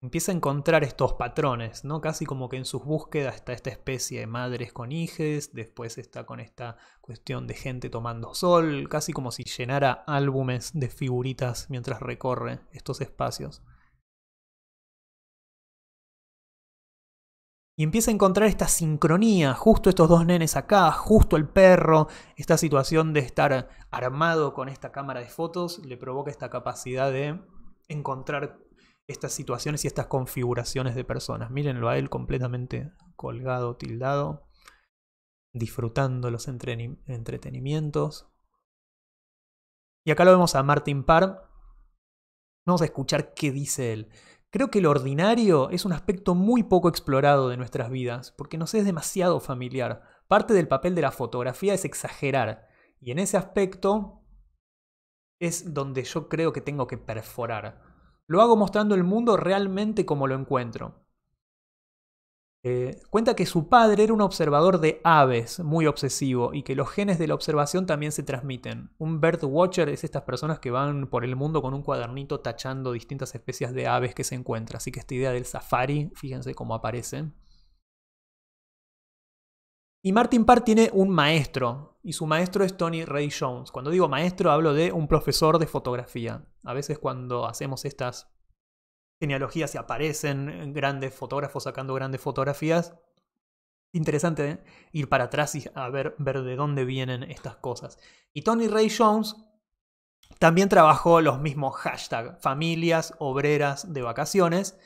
empieza a encontrar estos patrones, ¿no? Casi como que en sus búsquedas está esta especie de madres con hijes, después está con esta cuestión de gente tomando sol, casi como si llenara álbumes de figuritas mientras recorre estos espacios. Y empieza a encontrar esta sincronía, justo estos dos nenes acá, justo el perro, esta situación de estar armado con esta cámara de fotos le provoca esta capacidad de encontrar estas situaciones y estas configuraciones de personas. Mírenlo a él completamente colgado, tildado, disfrutando los entretenimientos. Y acá lo vemos a Martin Parr. Vamos a escuchar qué dice él. Creo que lo ordinario es un aspecto muy poco explorado de nuestras vidas, porque nos es demasiado familiar. Parte del papel de la fotografía es exagerar, y en ese aspecto es donde yo creo que tengo que perforar lo hago mostrando el mundo realmente como lo encuentro. Eh, cuenta que su padre era un observador de aves muy obsesivo y que los genes de la observación también se transmiten. Un bird watcher es estas personas que van por el mundo con un cuadernito tachando distintas especies de aves que se encuentran. Así que esta idea del safari, fíjense cómo aparece. Y Martin Parr tiene un maestro, y su maestro es Tony Ray Jones. Cuando digo maestro hablo de un profesor de fotografía. A veces cuando hacemos estas genealogías y aparecen grandes fotógrafos sacando grandes fotografías, interesante ¿eh? ir para atrás y a ver, ver de dónde vienen estas cosas. Y Tony Ray Jones también trabajó los mismos hashtags, familias obreras de vacaciones,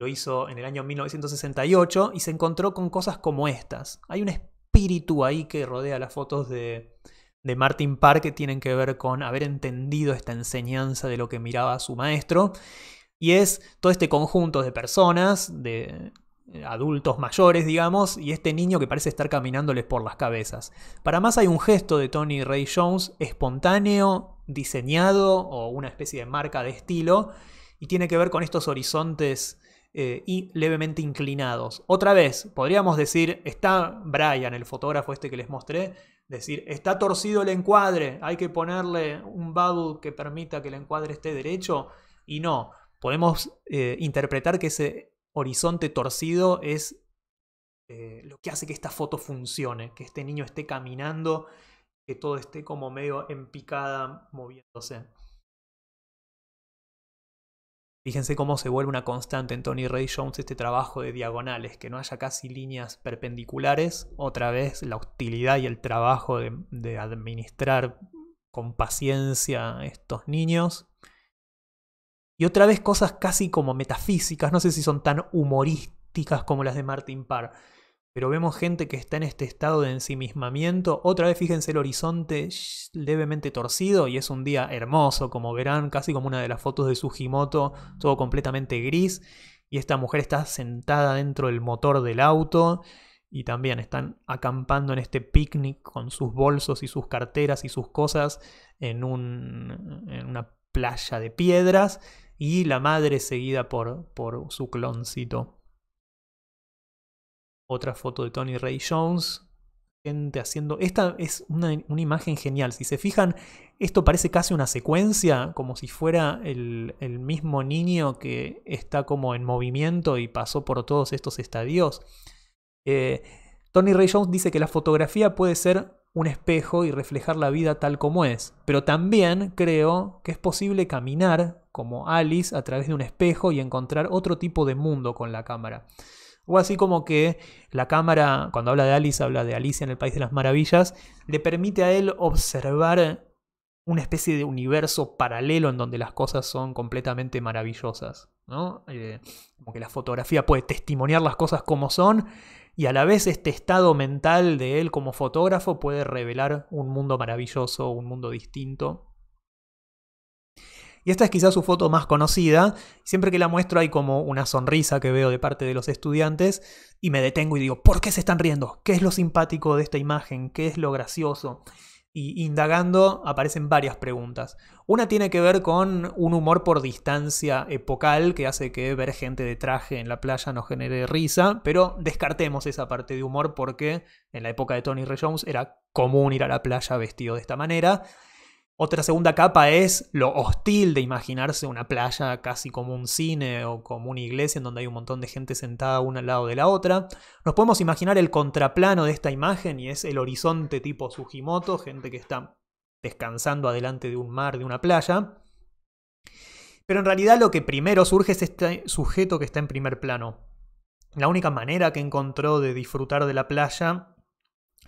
lo hizo en el año 1968 y se encontró con cosas como estas. Hay un espíritu ahí que rodea las fotos de, de Martin Park que tienen que ver con haber entendido esta enseñanza de lo que miraba su maestro. Y es todo este conjunto de personas, de eh, adultos mayores, digamos, y este niño que parece estar caminándoles por las cabezas. Para más hay un gesto de Tony Ray Jones espontáneo, diseñado o una especie de marca de estilo, y tiene que ver con estos horizontes eh, y levemente inclinados. Otra vez, podríamos decir, está Brian, el fotógrafo este que les mostré, decir, está torcido el encuadre, hay que ponerle un bubble que permita que el encuadre esté derecho, y no, podemos eh, interpretar que ese horizonte torcido es eh, lo que hace que esta foto funcione, que este niño esté caminando, que todo esté como medio en picada moviéndose. Fíjense cómo se vuelve una constante en Tony Ray Jones este trabajo de diagonales, que no haya casi líneas perpendiculares. Otra vez la hostilidad y el trabajo de, administrar con paciencia a estos niños. Y otra vez cosas casi como metafísicas, no sé si son tan humorísticas como las de Martin Parr pero vemos gente que está en este estado de ensimismamiento. Otra vez fíjense el horizonte levemente torcido y es un día hermoso, como verán, casi como una de las fotos de Sugimoto, todo completamente gris. Y esta mujer está sentada dentro del motor del auto y también están acampando en este picnic con sus bolsos y sus carteras y sus cosas en, en una playa de piedras y la madre seguida por, por su cloncito. Otra foto de Tony Ray Jones. Gente haciendo. Esta es una, imagen genial. Si se fijan, esto parece casi una secuencia, como si fuera el, mismo niño que está como en movimiento y pasó por todos estos estadios. Eh, Tony Ray Jones dice que la fotografía puede ser un espejo y reflejar la vida tal como es, pero también creo que es posible caminar como Alice a través de un espejo y encontrar otro tipo de mundo con la cámara. O así como que la cámara, cuando habla de Alice, habla de Alicia en el País de las Maravillas, le permite a él observar una especie de universo paralelo en donde las cosas son completamente maravillosas. ¿no? Eh, como que la fotografía puede testimoniar las cosas como son y a la vez este estado mental de él como fotógrafo puede revelar un mundo maravilloso, un mundo distinto. Y esta es quizás su foto más conocida. Siempre que la muestro hay como una sonrisa que veo de parte de los estudiantes y me detengo y digo, ¿por qué se están riendo? ¿Qué es lo simpático de esta imagen? ¿Qué es lo gracioso? Y indagando aparecen varias preguntas. Una tiene que ver con un humor por distancia epocal que hace que ver gente de traje en la playa nos genere risa, pero descartemos esa parte de humor porque en la época de Tony Ray Jones era común ir a la playa vestido de esta manera. Otra segunda capa es lo hostil de imaginarse una playa casi como un cine o como una iglesia en donde hay un montón de gente sentada una al lado de la otra. Nos podemos imaginar el contraplano de esta imagen y es el horizonte tipo Sugimoto, gente que está descansando adelante de un mar, de una playa. Pero en realidad lo que primero surge es este sujeto que está en primer plano. La única manera que encontró de disfrutar de la playa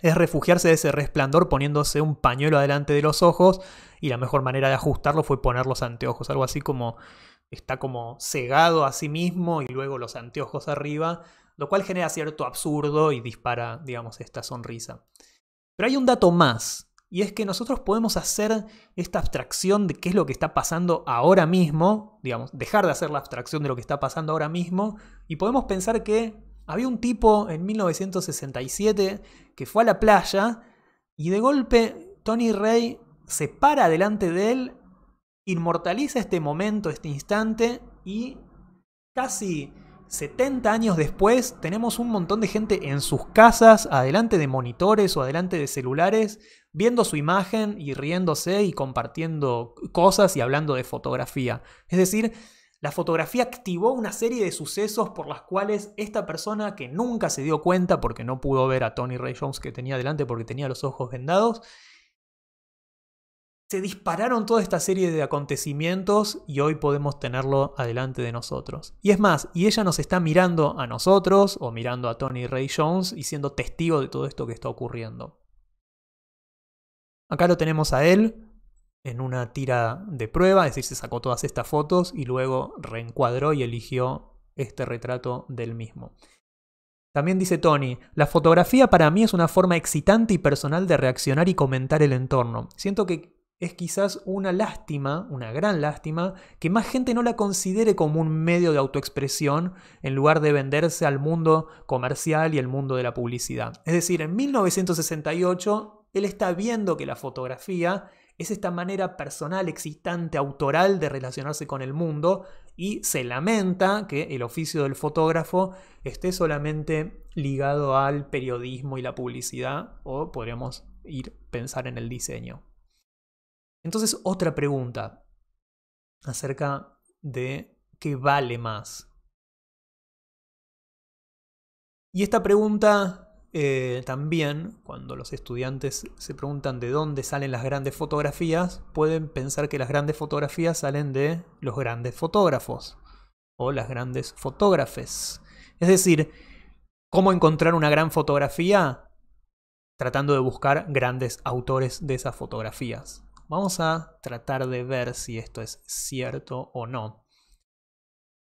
es refugiarse de ese resplandor poniéndose un pañuelo adelante de los ojos y la mejor manera de ajustarlo fue poner los anteojos, algo así como está como cegado a sí mismo y luego los anteojos arriba, lo cual genera cierto absurdo y dispara, digamos, esta sonrisa. Pero hay un dato más, y es que nosotros podemos hacer esta abstracción de qué es lo que está pasando ahora mismo, digamos, dejar de hacer la abstracción de lo que está pasando ahora mismo, y podemos pensar que había un tipo en 1967 que fue a la playa y de golpe Tony Ray se para delante de él, inmortaliza este momento, este instante y casi 70 años después tenemos un montón de gente en sus casas, adelante de monitores o adelante de celulares, viendo su imagen y riéndose y compartiendo cosas y hablando de fotografía. Es decir, la fotografía activó una serie de sucesos por las cuales esta persona que nunca se dio cuenta porque no pudo ver a Tony Ray Jones que tenía delante porque tenía los ojos vendados, se dispararon toda esta serie de acontecimientos y hoy podemos tenerlo adelante de nosotros. Y es más, y ella nos está mirando a nosotros o mirando a Tony Ray Jones y siendo testigo de todo esto que está ocurriendo. Acá lo tenemos a él, en una tira de prueba, es decir, se sacó todas estas fotos y luego reencuadró y eligió este retrato del mismo. También dice Tony, la fotografía para mí es una forma excitante y personal de reaccionar y comentar el entorno. Siento que es quizás una lástima, una gran lástima, que más gente no la considere como un medio de autoexpresión en lugar de venderse al mundo comercial y el mundo de la publicidad. Es decir, en 1968 él está viendo que la fotografía es esta manera personal, existante, autoral de relacionarse con el mundo y se lamenta que el oficio del fotógrafo esté solamente ligado al periodismo y la publicidad o podríamos ir a pensar en el diseño. Entonces otra pregunta acerca de qué vale más. Y esta pregunta eh, también, cuando los estudiantes se preguntan de dónde salen las grandes fotografías, pueden pensar que las grandes fotografías salen de los grandes fotógrafos o las grandes fotógrafes. Es decir, ¿cómo encontrar una gran fotografía? Tratando de buscar grandes autores de esas fotografías. Vamos a tratar de ver si esto es cierto o no.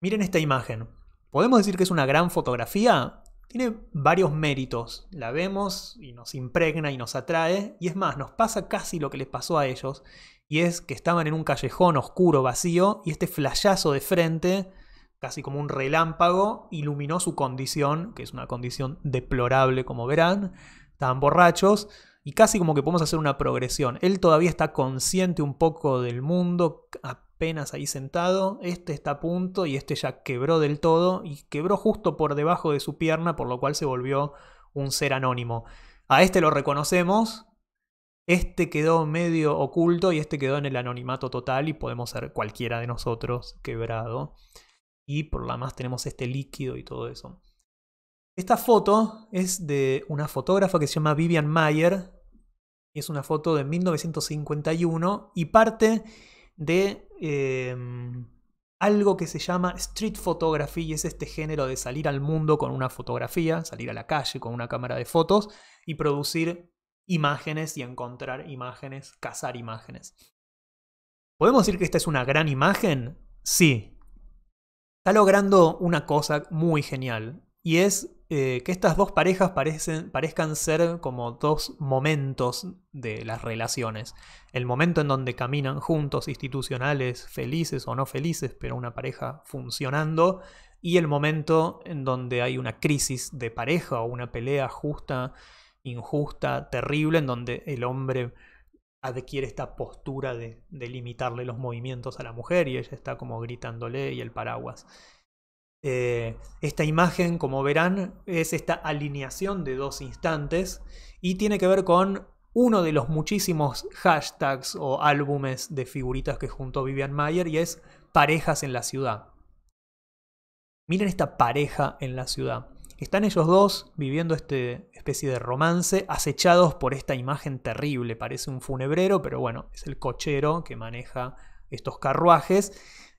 Miren esta imagen. ¿Podemos decir que es una gran fotografía? tiene varios méritos. La vemos y nos impregna y nos atrae. Y es más, nos pasa casi lo que les pasó a ellos. Y es que estaban en un callejón oscuro, vacío, y este flayazo de frente, casi como un relámpago, iluminó su condición, que es una condición deplorable como verán. Estaban borrachos, y casi como que podemos hacer una progresión. Él todavía está consciente un poco del mundo, penas ahí sentado, este está a punto y este ya quebró del todo y quebró justo por debajo de su pierna, por lo cual se volvió un ser anónimo. A este lo reconocemos, este quedó medio oculto y este quedó en el anonimato total y podemos ser cualquiera de nosotros quebrado. Y por lo más tenemos este líquido y todo eso. Esta foto es de una fotógrafa que se llama Vivian Mayer. Es una foto de 1951 y parte de em, algo que se llama street photography y es este género de salir al mundo con una fotografía, salir a la calle con una cámara de fotos y producir imágenes y encontrar imágenes, cazar imágenes. ¿Podemos decir que esta es una gran imagen? Sí. Está logrando una cosa muy genial y es eh, que estas dos parejas parecen, parezcan ser como dos momentos de las relaciones. El momento en donde caminan juntos, institucionales, felices o no felices, pero una pareja funcionando, y el momento en donde hay una crisis de pareja o una pelea justa, injusta, terrible, en donde el hombre adquiere esta postura de limitarle los movimientos a la mujer y ella está como gritándole y el paraguas. Eh, esta imagen, como verán, es esta alineación de dos instantes y tiene que ver con uno de los muchísimos hashtags o álbumes de figuritas que juntó Vivian Mayer y es Parejas en la ciudad. Miren esta pareja en la ciudad. Están ellos dos viviendo esta especie de romance, acechados por esta imagen terrible. Parece un funebrero, pero bueno, es el cochero que maneja estos carruajes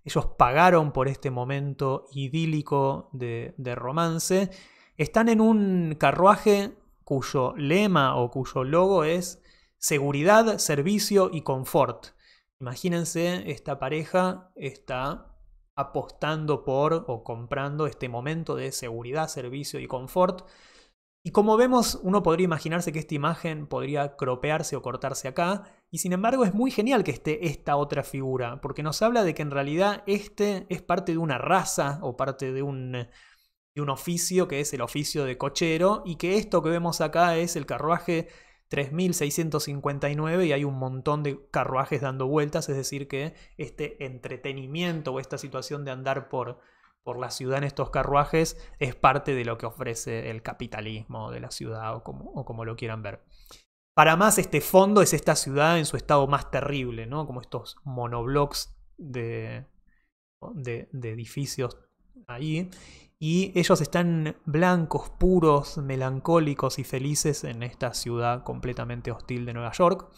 ellos pagaron por este momento idílico de, romance, están en un carruaje cuyo lema o cuyo logo es seguridad, servicio y confort. Imagínense, esta pareja está apostando por o comprando este momento de seguridad, servicio y confort y como vemos, uno podría imaginarse que esta imagen podría cropearse o cortarse acá, y sin embargo es muy genial que esté esta otra figura, porque nos habla de que en realidad este es parte de una raza o parte de un, un oficio que es el oficio de cochero, y que esto que vemos acá es el carruaje 3659 y hay un montón de carruajes dando vueltas, es decir que este entretenimiento o esta situación de andar por por la ciudad en estos carruajes es parte de lo que ofrece el capitalismo de la ciudad o como, lo quieran ver. Para más, este fondo es esta ciudad en su estado más terrible, ¿no? Como estos monoblocks de, de edificios ahí. Y ellos están blancos, puros, melancólicos y felices en esta ciudad completamente hostil de Nueva York.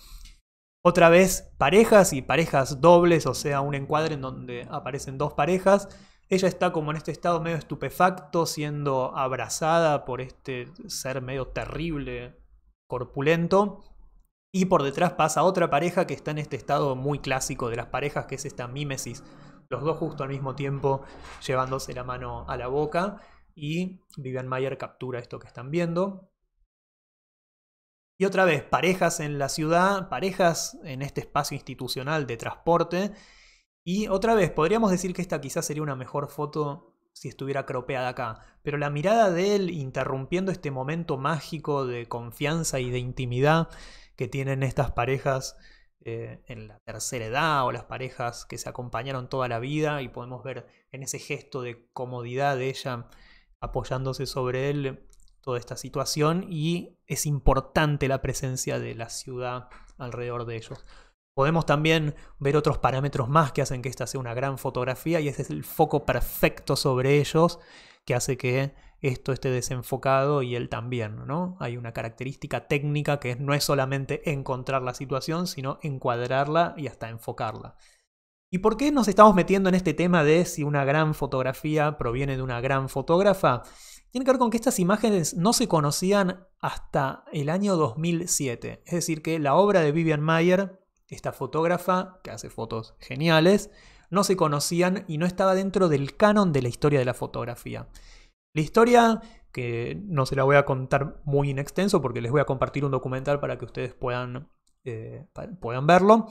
Otra vez parejas y parejas dobles, o sea, un encuadre en donde aparecen dos parejas ella está como en este estado medio estupefacto, siendo abrazada por este ser medio terrible, corpulento. Y por detrás pasa otra pareja que está en este estado muy clásico de las parejas, que es esta mímesis. Los dos justo al mismo tiempo llevándose la mano a la boca. Y Vivian Mayer captura esto que están viendo. Y otra vez, parejas en la ciudad, parejas en este espacio institucional de transporte y otra vez, podríamos decir que esta quizás sería una mejor foto si estuviera cropeada acá, pero la mirada de él interrumpiendo este momento mágico de confianza y de intimidad que tienen estas parejas eh, en la tercera edad o las parejas que se acompañaron toda la vida y podemos ver en ese gesto de comodidad de ella apoyándose sobre él toda esta situación y es importante la presencia de la ciudad alrededor de ellos. Podemos también ver otros parámetros más que hacen que esta sea una gran fotografía y ese es el foco perfecto sobre ellos que hace que esto esté desenfocado y él también, ¿no? Hay una característica técnica que no es solamente encontrar la situación, sino encuadrarla y hasta enfocarla. ¿Y por qué nos estamos metiendo en este tema de si una gran fotografía proviene de una gran fotógrafa? Tiene que ver con que estas imágenes no se conocían hasta el año 2007. Es decir, que la obra de Vivian Mayer esta fotógrafa, que hace fotos geniales, no se conocían y no estaba dentro del canon de la historia de la fotografía. La historia, que no se la voy a contar muy en extenso porque les voy a compartir un documental para que ustedes puedan, eh, puedan verlo,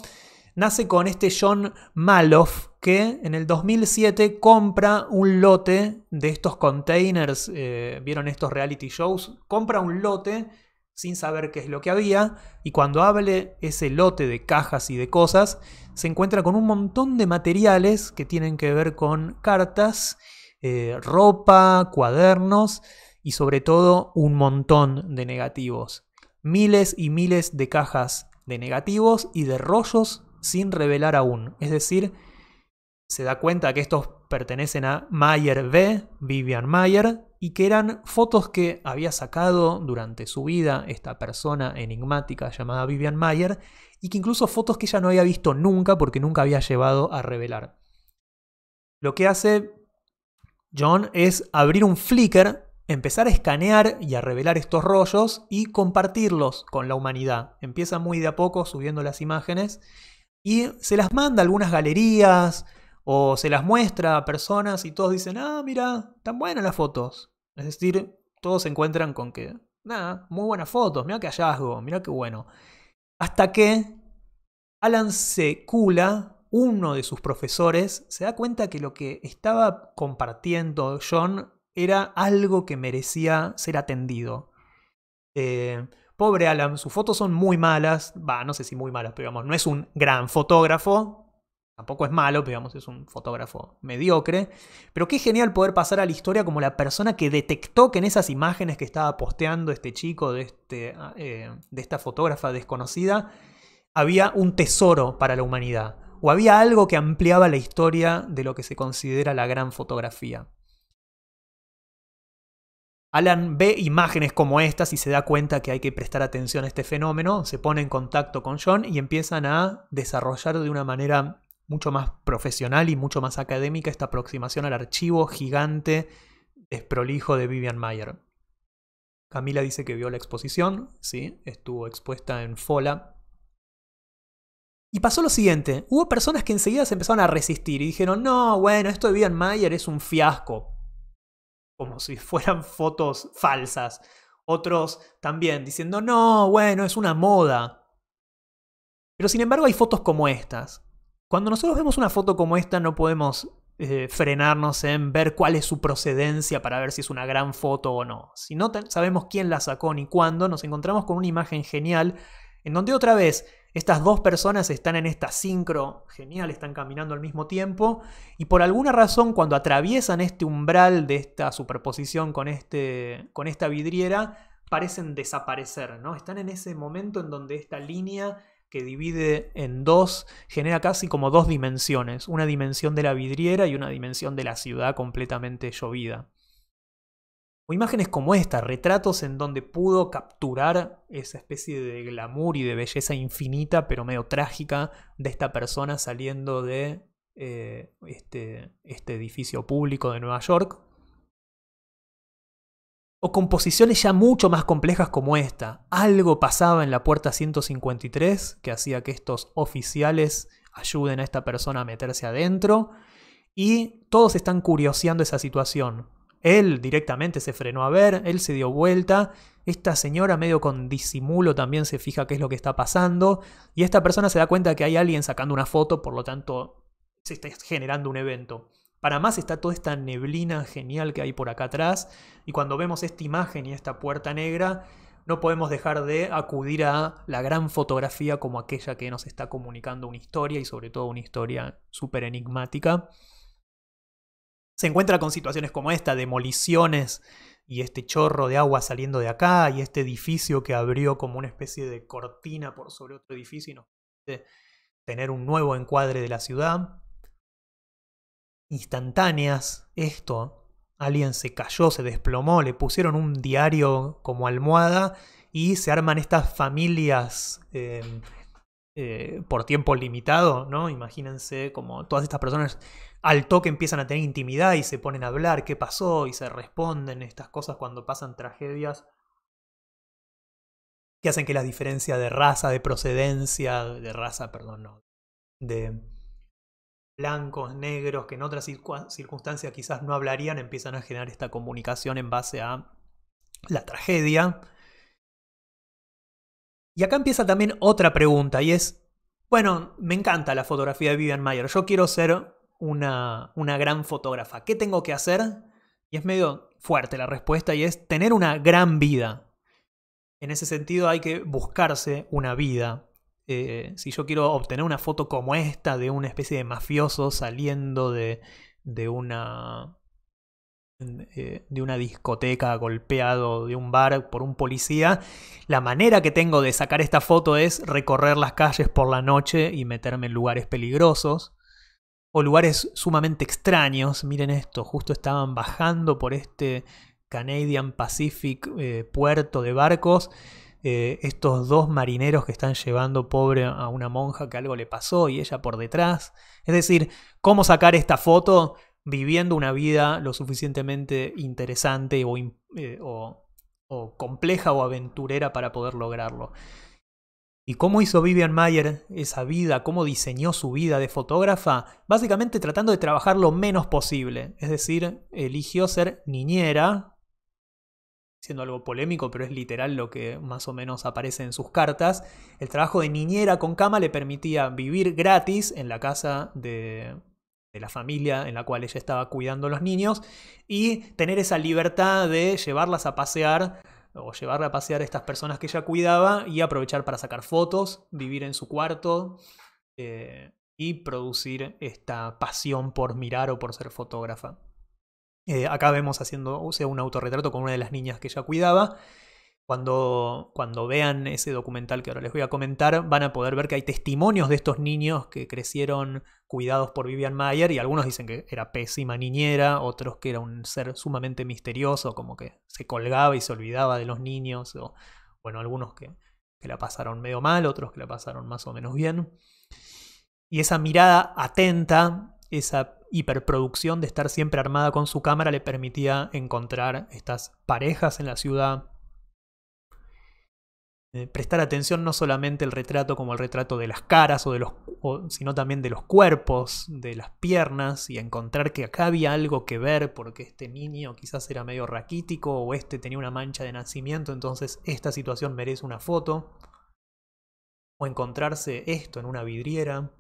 nace con este John Maloff que en el 2007 compra un lote de estos containers, eh, vieron estos reality shows, compra un lote sin saber qué es lo que había, y cuando hable ese lote de cajas y de cosas, se encuentra con un montón de materiales que tienen que ver con cartas, eh, ropa, cuadernos y sobre todo un montón de negativos. Miles y miles de cajas de negativos y de rollos sin revelar aún. Es decir, se da cuenta que estos pertenecen a Mayer B, Vivian Mayer, y que eran fotos que había sacado durante su vida esta persona enigmática llamada Vivian Mayer, y que incluso fotos que ella no había visto nunca porque nunca había llevado a revelar. Lo que hace John es abrir un Flickr, empezar a escanear y a revelar estos rollos y compartirlos con la humanidad. Empieza muy de a poco subiendo las imágenes y se las manda a algunas galerías, o se las muestra a personas y todos dicen, ah, mira, tan buenas las fotos. Es decir, todos se encuentran con que, nada, muy buenas fotos, mira qué hallazgo, mira qué bueno. Hasta que Alan se uno de sus profesores, se da cuenta que lo que estaba compartiendo John era algo que merecía ser atendido. Eh, pobre Alan, sus fotos son muy malas, va, no sé si muy malas, pero digamos, no es un gran fotógrafo, Tampoco es malo, digamos, es un fotógrafo mediocre. Pero qué genial poder pasar a la historia como la persona que detectó que en esas imágenes que estaba posteando este chico de, este, ah, eh, de esta fotógrafa desconocida, había un tesoro para la humanidad. O había algo que ampliaba la historia de lo que se considera la gran fotografía. Alan ve imágenes como estas y se da cuenta que hay que prestar atención a este fenómeno, se pone en contacto con John y empiezan a desarrollar de una manera mucho más profesional y mucho más académica esta aproximación al archivo gigante desprolijo de Vivian Mayer. Camila dice que vio la exposición, sí, estuvo expuesta en Fola. Y pasó lo siguiente, hubo personas que enseguida se empezaron a resistir y dijeron, no, bueno, esto de Vivian Mayer es un fiasco, como si fueran fotos falsas. Otros también diciendo, no, bueno, es una moda. Pero sin embargo hay fotos como estas, cuando nosotros vemos una foto como esta no podemos eh, frenarnos en ver cuál es su procedencia para ver si es una gran foto o no. Si no sabemos quién la sacó ni cuándo, nos encontramos con una imagen genial en donde otra vez estas dos personas están en esta sincro genial, están caminando al mismo tiempo y por alguna razón cuando atraviesan este umbral de esta superposición con, este, con esta vidriera, parecen desaparecer, ¿no? Están en ese momento en donde esta línea que divide en dos, genera casi como dos dimensiones, una dimensión de la vidriera y una dimensión de la ciudad completamente llovida. O imágenes como esta, retratos en donde pudo capturar esa especie de glamour y de belleza infinita, pero medio trágica, de esta persona saliendo de eh, este, este edificio público de Nueva York, o composiciones ya mucho más complejas como esta. Algo pasaba en la puerta 153 que hacía que estos oficiales ayuden a esta persona a meterse adentro y todos están curioseando esa situación. Él directamente se frenó a ver, él se dio vuelta, esta señora medio con disimulo también se fija qué es lo que está pasando y esta persona se da cuenta que hay alguien sacando una foto, por lo tanto se está generando un evento. Para más está toda esta neblina genial que hay por acá atrás y cuando vemos esta imagen y esta puerta negra, no podemos dejar de acudir a la gran fotografía como aquella que nos está comunicando una historia y sobre todo una historia súper enigmática. Se encuentra con situaciones como esta, demoliciones y este chorro de agua saliendo de acá y este edificio que abrió como una especie de cortina por sobre otro edificio y nos permite tener un nuevo encuadre de la ciudad instantáneas esto. Alguien se cayó, se desplomó, le pusieron un diario como almohada y se arman estas familias em, eh, por tiempo limitado, ¿no? Imagínense como todas estas personas al toque empiezan a tener intimidad y se ponen a hablar qué pasó y se responden estas cosas cuando pasan tragedias que hacen que la diferencia de raza, de procedencia, de raza, perdón, no, de, blancos, negros, que en otras circunstancias quizás no hablarían, empiezan a generar esta comunicación en base a la tragedia. Y acá empieza también otra pregunta y es, bueno, me encanta la fotografía de Vivian Mayer, yo quiero ser una, una gran fotógrafa, ¿qué tengo que hacer? Y es medio fuerte la respuesta y es tener una gran vida. En ese sentido hay que buscarse una vida, eh, si yo quiero obtener una foto como esta de una especie de mafioso saliendo de, de una eh, de una discoteca golpeado de un bar por un policía, la manera que tengo de sacar esta foto es recorrer las calles por la noche y meterme en lugares peligrosos o lugares sumamente extraños. Miren esto, justo estaban bajando por este Canadian Pacific eh, puerto de barcos eh, estos dos marineros que están llevando pobre a una monja que algo le pasó y ella por detrás. Es decir, cómo sacar esta foto viviendo una vida lo suficientemente interesante eh, o, o compleja o aventurera para poder lograrlo. ¿Y cómo hizo Vivian Mayer esa vida? ¿Cómo diseñó su vida de fotógrafa? Básicamente tratando de trabajar lo menos posible. Es decir, eligió ser niñera, siendo algo polémico, pero es literal lo que más o menos aparece en sus cartas, el trabajo de niñera con cama le permitía vivir gratis en la casa de, la familia en la cual ella estaba cuidando a los niños y tener esa libertad de llevarlas a pasear o llevarla a pasear a estas personas que ella cuidaba y aprovechar para sacar fotos, vivir en su cuarto eh, y producir esta pasión por mirar o por ser fotógrafa. Eh, acá vemos haciendo o sea, un autorretrato con una de las niñas que ella cuidaba. Cuando, cuando vean ese documental que ahora les voy a comentar, van a poder ver que hay testimonios de estos niños que crecieron cuidados por Vivian Mayer y algunos dicen que era pésima niñera, otros que era un ser sumamente misterioso, como que se colgaba y se olvidaba de los niños, o bueno, algunos que, que la pasaron medio mal, otros que la pasaron más o menos bien. Y esa mirada atenta esa hiperproducción de estar siempre armada con su cámara le permitía encontrar estas parejas en la ciudad. Eh, prestar atención no solamente el retrato como el retrato de las caras, o de los, sino también de los cuerpos, de las piernas, y encontrar que acá había algo que ver porque este niño quizás era medio raquítico o este tenía una mancha de nacimiento, entonces esta situación merece una foto. O encontrarse esto en una vidriera.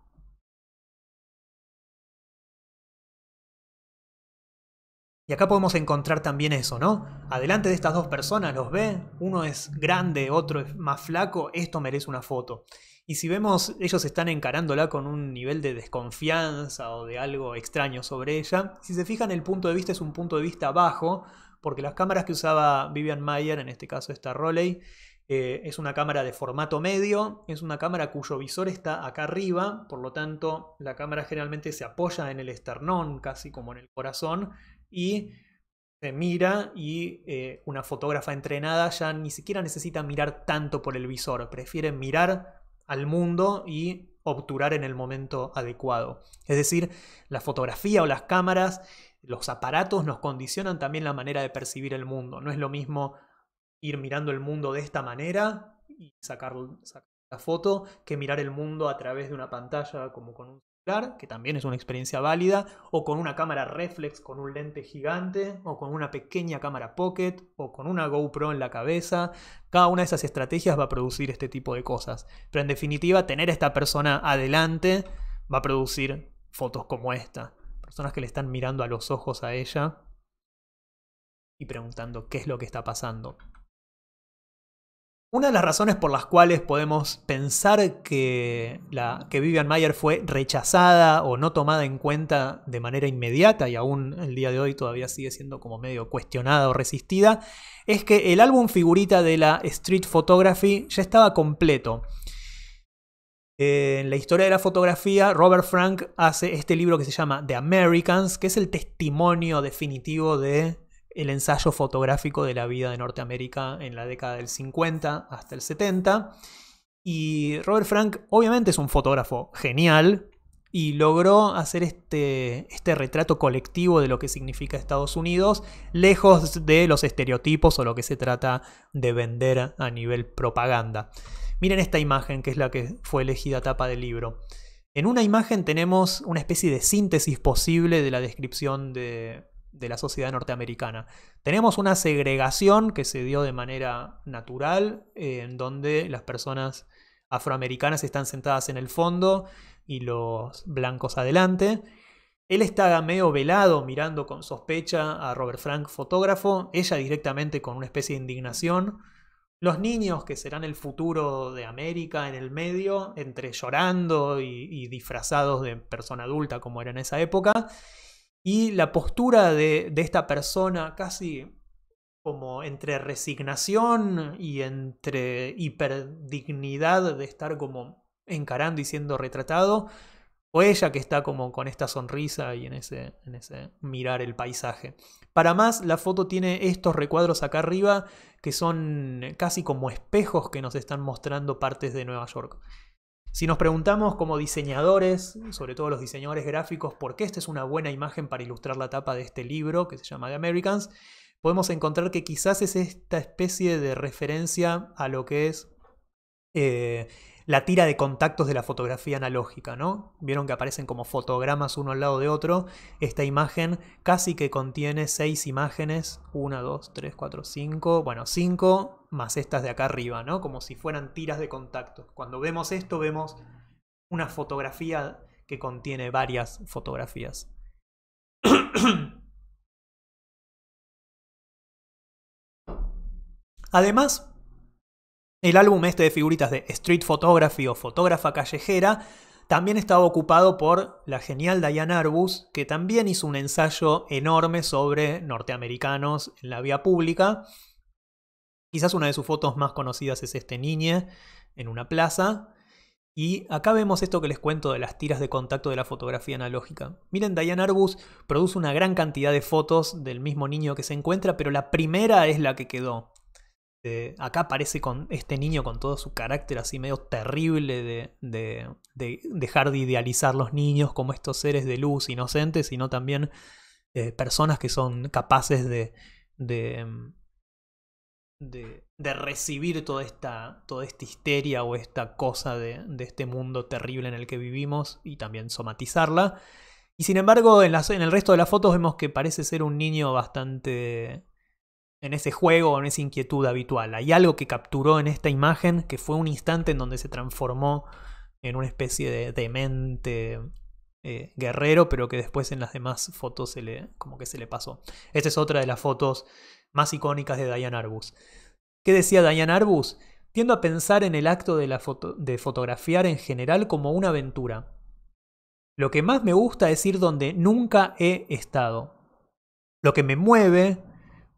Y acá podemos encontrar también eso, ¿no? Adelante de estas dos personas, ¿los ve? Uno es grande, otro es más flaco, esto merece una foto. Y si vemos, ellos están encarándola con un nivel de desconfianza o de algo extraño sobre ella. Si se fijan, el punto de vista es un punto de vista bajo, porque las cámaras que usaba Vivian Mayer, en este caso esta Roley, eh, es una cámara de formato medio, es una cámara cuyo visor está acá arriba, por lo tanto la cámara generalmente se apoya en el esternón, casi como en el corazón, y se mira y eh, una fotógrafa entrenada ya ni siquiera necesita mirar tanto por el visor, prefiere mirar al mundo y obturar en el momento adecuado. Es decir, la fotografía o las cámaras, los aparatos nos condicionan también la manera de percibir el mundo. No es lo mismo ir mirando el mundo de esta manera y sacar, sacar la foto que mirar el mundo a través de una pantalla como con un que también es una experiencia válida, o con una cámara reflex con un lente gigante, o con una pequeña cámara pocket, o con una GoPro en la cabeza. Cada una de esas estrategias va a producir este tipo de cosas. Pero en definitiva, tener a esta persona adelante va a producir fotos como esta. Personas que le están mirando a los ojos a ella y preguntando qué es lo que está pasando. Una de las razones por las cuales podemos pensar que, la, que Vivian Mayer fue rechazada o no tomada en cuenta de manera inmediata y aún el día de hoy todavía sigue siendo como medio cuestionada o resistida, es que el álbum figurita de la Street Photography ya estaba completo. En la historia de la fotografía, Robert Frank hace este libro que se llama The Americans, que es el testimonio definitivo de el ensayo fotográfico de la vida de Norteamérica en la década del 50 hasta el 70. Y Robert Frank obviamente es un fotógrafo genial y logró hacer este, este retrato colectivo de lo que significa Estados Unidos, lejos de los estereotipos o lo que se trata de vender a nivel propaganda. Miren esta imagen que es la que fue elegida tapa del libro. En una imagen tenemos una especie de síntesis posible de la descripción de, de la sociedad norteamericana. Tenemos una segregación que se dio de manera natural, eh, en donde las personas afroamericanas están sentadas en el fondo y los blancos adelante. Él está medio velado mirando con sospecha a Robert Frank, fotógrafo, ella directamente con una especie de indignación. Los niños que serán el futuro de América en el medio, entre llorando y, y disfrazados de persona adulta como era en esa época. Y la postura de, esta persona casi como entre resignación y entre hiperdignidad de estar como encarando y siendo retratado, o ella que está como con esta sonrisa y en ese, en ese mirar el paisaje. Para más, la foto tiene estos recuadros acá arriba que son casi como espejos que nos están mostrando partes de Nueva York. Si nos preguntamos como diseñadores, sobre todo los diseñadores gráficos, por qué esta es una buena imagen para ilustrar la tapa de este libro que se llama The Americans, podemos encontrar que quizás es esta especie de referencia a lo que es eh, la tira de contactos de la fotografía analógica, ¿no? Vieron que aparecen como fotogramas uno al lado de otro. Esta imagen casi que contiene seis imágenes, una, dos, tres, cuatro, cinco, bueno, cinco más estas de acá arriba, ¿no? Como si fueran tiras de contactos. Cuando vemos esto vemos una fotografía que contiene varias fotografías. Además, el álbum este de figuritas de Street Photography o Fotógrafa Callejera también estaba ocupado por la genial Diane Arbus, que también hizo un ensayo enorme sobre norteamericanos en la vía pública. Quizás una de sus fotos más conocidas es este niño en una plaza. Y acá vemos esto que les cuento de las tiras de contacto de la fotografía analógica. Miren, Diane Arbus produce una gran cantidad de fotos del mismo niño que se encuentra, pero la primera es la que quedó. Este, acá aparece con este niño con todo su carácter así medio terrible de, dejar de idealizar los niños como estos seres de luz inocentes, sino también eh, personas que son capaces de, de, recibir toda esta, toda esta histeria o esta cosa de, de este mundo terrible en el que vivimos y también somatizarla. Y sin embargo, en, las, en el resto de las fotos vemos que parece ser un niño bastante en ese juego, en esa inquietud habitual. Hay algo que capturó en esta imagen que fue un instante en donde se transformó en una especie de demente eh, guerrero, pero que después en las demás fotos se le, como que se le pasó. Esta es otra de las fotos más icónicas de Diane Arbus. ¿Qué decía Diane Arbus? Tiendo a pensar en el acto de, la foto, de fotografiar en general como una aventura. Lo que más me gusta es ir donde nunca he estado. Lo que me mueve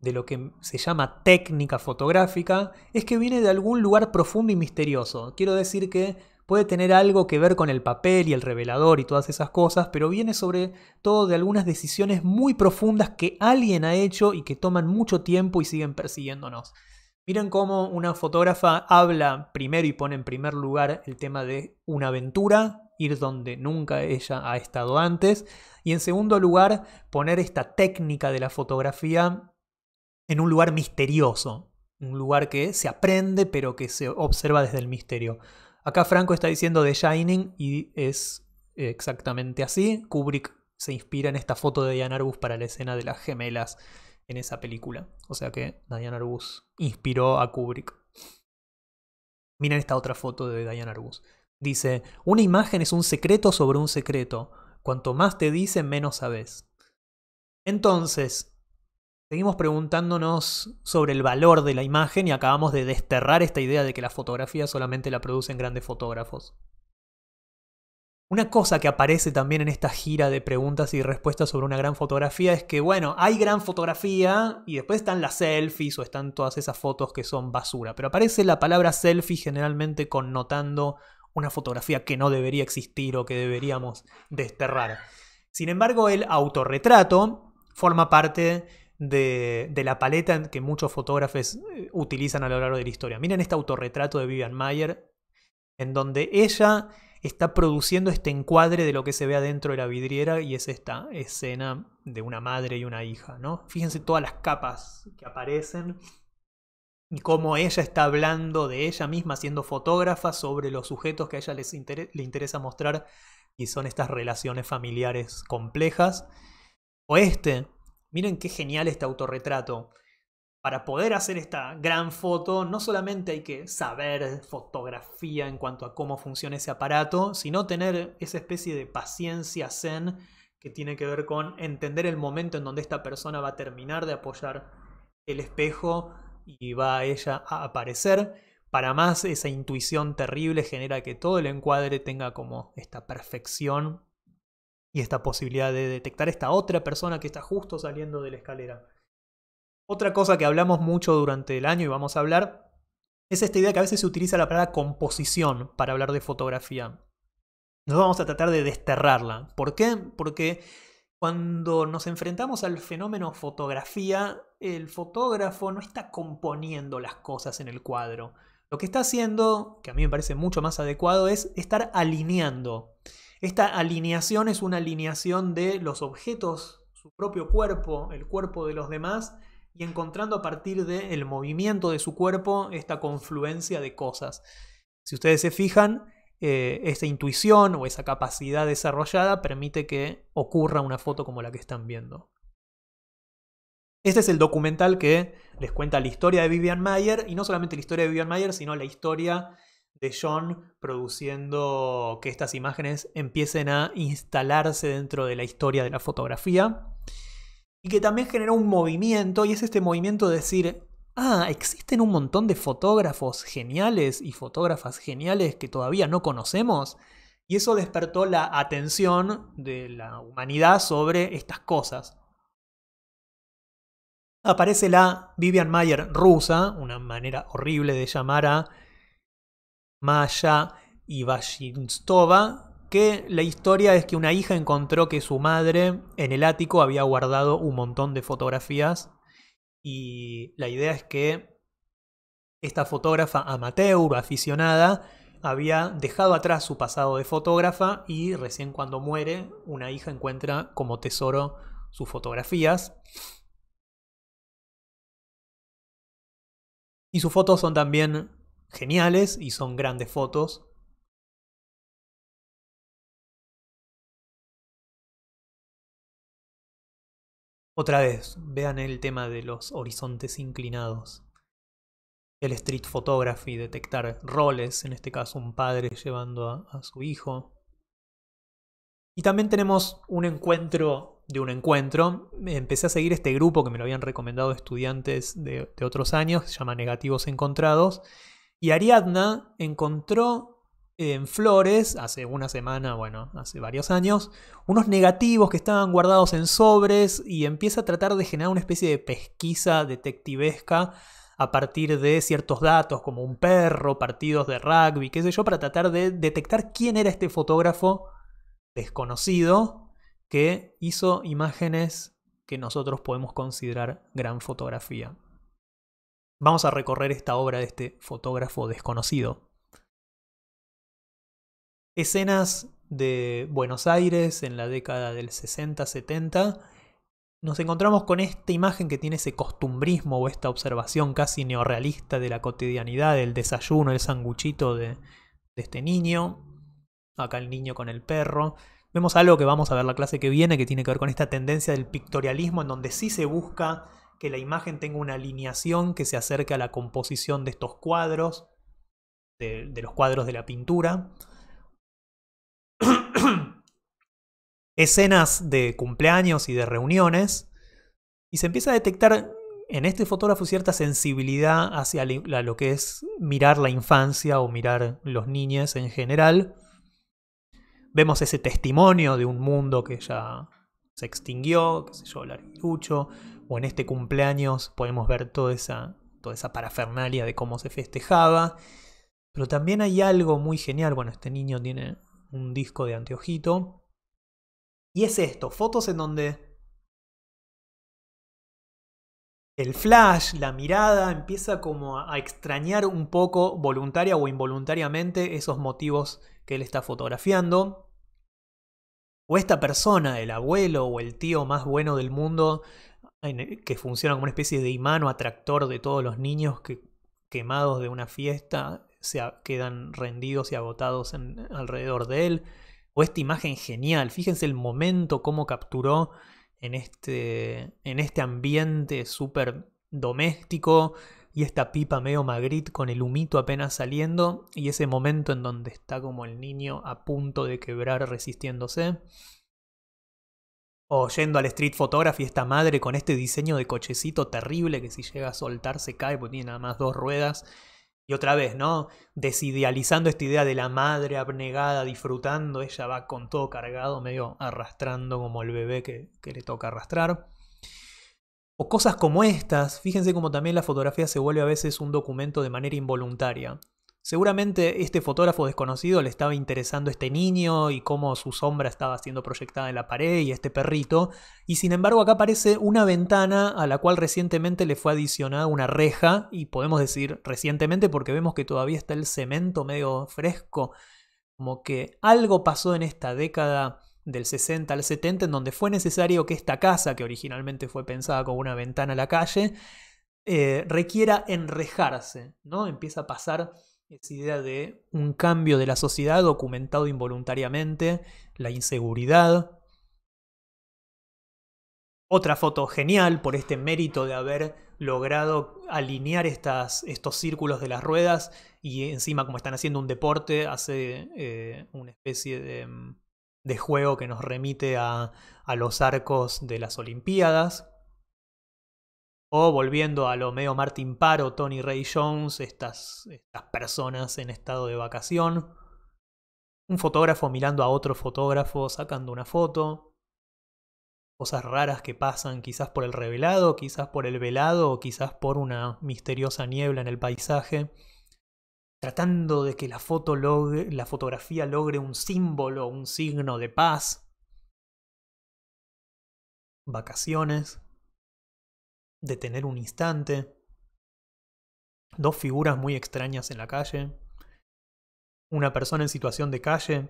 de lo que se llama técnica fotográfica es que viene de algún lugar profundo y misterioso. Quiero decir que puede tener algo que ver con el papel y el revelador y todas esas cosas, pero viene sobre todo de algunas decisiones muy profundas que alguien ha hecho y que toman mucho tiempo y siguen persiguiéndonos. Miren cómo una fotógrafa habla primero y pone en primer lugar el tema de una aventura, ir donde nunca ella ha estado antes, y en segundo lugar poner esta técnica de la fotografía en un lugar misterioso, un lugar que se aprende pero que se observa desde el misterio. Acá Franco está diciendo The Shining y es exactamente así. Kubrick se inspira en esta foto de Diane Arbus para la escena de las gemelas en esa película. O sea que Diane Arbus inspiró a Kubrick. Miren esta otra foto de Diane Arbus. Dice, una imagen es un secreto sobre un secreto. Cuanto más te dice, menos sabes. Entonces, Seguimos preguntándonos sobre el valor de la imagen y acabamos de desterrar esta idea de que la fotografía solamente la producen grandes fotógrafos. Una cosa que aparece también en esta gira de preguntas y respuestas sobre una gran fotografía es que, bueno, hay gran fotografía y después están las selfies o están todas esas fotos que son basura, pero aparece la palabra selfie generalmente connotando una fotografía que no debería existir o que deberíamos desterrar. Sin embargo, el autorretrato forma parte de, la paleta que muchos fotógrafos eh, utilizan a lo largo de la historia. Miren este autorretrato de Vivian Mayer, en donde ella está produciendo este encuadre de lo que se ve adentro de la vidriera y es esta escena de una madre y una hija, ¿no? Fíjense todas las capas que aparecen y cómo ella está hablando de ella misma siendo fotógrafa sobre los sujetos que a ella le interesa mostrar y son estas relaciones familiares complejas. O este, Miren qué genial este autorretrato. Para poder hacer esta gran foto, no solamente hay que saber fotografía en cuanto a cómo funciona ese aparato, sino tener esa especie de paciencia zen que tiene que ver con entender el momento en donde esta persona va a terminar de apoyar el espejo y va a ella a aparecer. Para más, esa intuición terrible genera que todo el encuadre tenga como esta perfección y esta posibilidad de detectar esta otra persona que está justo saliendo de la escalera. Otra cosa que hablamos mucho durante el año y vamos a hablar es esta idea que a veces se utiliza la palabra composición para hablar de fotografía. Nos vamos a tratar de desterrarla. ¿Por qué? Porque cuando nos enfrentamos al fenómeno fotografía, el fotógrafo no está componiendo las cosas en el cuadro. Lo que está haciendo, que a mí me parece mucho más adecuado, es estar alineando. Esta alineación es una alineación de los objetos, su propio cuerpo, el cuerpo de los demás, y encontrando a partir del movimiento de su cuerpo esta confluencia de cosas. Si ustedes se fijan, eh, esta intuición o esa capacidad desarrollada permite que ocurra una foto como la que están viendo. Este es el documental que les cuenta la historia de Vivian Mayer, y no solamente la historia de Vivian Mayer, sino la historia de John produciendo que estas imágenes empiecen a instalarse dentro de la historia de la fotografía. Y que también generó un movimiento, y es este movimiento de decir, ah, existen un montón de fotógrafos geniales y fotógrafas geniales que todavía no conocemos. Y eso despertó la atención de la humanidad sobre estas cosas. Aparece la Vivian Mayer rusa, una manera horrible de llamar a Maya y que la historia es que una hija encontró que su madre en el ático había guardado un montón de fotografías y la idea es que esta fotógrafa amateur, aficionada, había dejado atrás su pasado de fotógrafa y recién cuando muere una hija encuentra como tesoro sus fotografías. Y sus fotos son también geniales y son grandes fotos. Otra vez, vean el tema de los horizontes inclinados. El street photography, detectar roles, en este caso un padre llevando a, su hijo. Y también tenemos un encuentro de un encuentro. Empecé a seguir este grupo que me lo habían recomendado estudiantes de, otros años, se llama Negativos Encontrados, y Ariadna encontró en flores, hace una semana, bueno, hace varios años, unos negativos que estaban guardados en sobres y empieza a tratar de generar una especie de pesquisa detectivesca a partir de ciertos datos, como un perro, partidos de rugby, qué sé yo, para tratar de detectar quién era este fotógrafo desconocido que hizo imágenes que nosotros podemos considerar gran fotografía. Vamos a recorrer esta obra de este fotógrafo desconocido. Escenas de Buenos Aires en la década del 60-70, nos encontramos con esta imagen que tiene ese costumbrismo o esta observación casi neorrealista de la cotidianidad, el desayuno, el sanguchito de, de este niño, acá el niño con el perro. Vemos algo que vamos a ver la clase que viene que tiene que ver con esta tendencia del pictorialismo en donde sí se busca que la imagen tenga una alineación que se acerque a la composición de estos cuadros, de, los cuadros de la pintura. Escenas de cumpleaños y de reuniones. Y se empieza a detectar en este fotógrafo cierta sensibilidad hacia lo que es mirar la infancia o mirar los niños en general. Vemos ese testimonio de un mundo que ya se extinguió, qué sé yo, lucho o en este cumpleaños podemos ver toda esa, toda esa parafernalia de cómo se festejaba. Pero también hay algo muy genial, bueno, este niño tiene un disco de anteojito. Y es esto, fotos en donde el flash, la mirada, empieza como a extrañar un poco, voluntaria o involuntariamente, esos motivos que él está fotografiando. O esta persona, el abuelo o el tío más bueno del mundo, que funciona como una especie de imán o atractor de todos los niños que quemados de una fiesta se quedan rendidos y agotados alrededor de él. O esta imagen genial, fíjense el momento, cómo capturó en este, en este ambiente súper doméstico y esta pipa medio magrit con el humito apenas saliendo y ese momento en donde está como el niño a punto de quebrar resistiéndose. O yendo al Street Photography, esta madre con este diseño de cochecito terrible que si llega a soltar se cae porque tiene nada más dos ruedas. Y otra vez, ¿no? Desidealizando esta idea de la madre abnegada, disfrutando, ella va con todo cargado, medio arrastrando como el bebé que, que le toca arrastrar. O cosas como estas, fíjense como también la fotografía se vuelve a veces un documento de manera involuntaria. Seguramente este fotógrafo desconocido le estaba interesando este niño y cómo su sombra estaba siendo proyectada en la pared y este perrito, y sin embargo acá aparece una ventana a la cual recientemente le fue adicionada una reja, y podemos decir recientemente porque vemos que todavía está el cemento medio fresco, como que algo pasó en esta década del 60 al 70 en donde fue necesario que esta casa, que originalmente fue pensada como una ventana a la calle, eh, requiera enrejarse, ¿no? Empieza a pasar esa idea de un cambio de la sociedad documentado involuntariamente, la inseguridad. Otra foto genial por este mérito de haber logrado alinear estos círculos de las ruedas y encima como están haciendo un deporte, hace eh, una especie mm, de, juego que nos remite a, a los arcos de las Olimpiadas. O volviendo a lo medio Martin Paro, Tony Ray Jones, estas, estas personas en estado de vacación. Un fotógrafo mirando a otro fotógrafo sacando una foto. Cosas raras que pasan quizás por el revelado, quizás por el velado o quizás por una misteriosa niebla en el paisaje tratando de que la, foto logre, la fotografía logre un símbolo, un signo de paz. Vacaciones detener un instante, dos figuras muy extrañas en la calle, una persona en situación de calle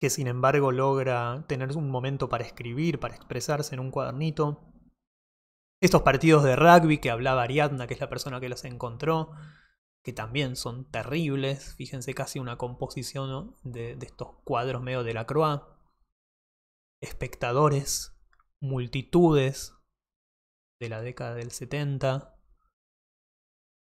que sin embargo logra tener un momento para escribir, para expresarse en un cuadernito, estos partidos de rugby que hablaba Ariadna, que es la persona que los encontró, que también son terribles, fíjense casi una composición de, de estos cuadros medio de la Croix, espectadores, multitudes, de la década del 70.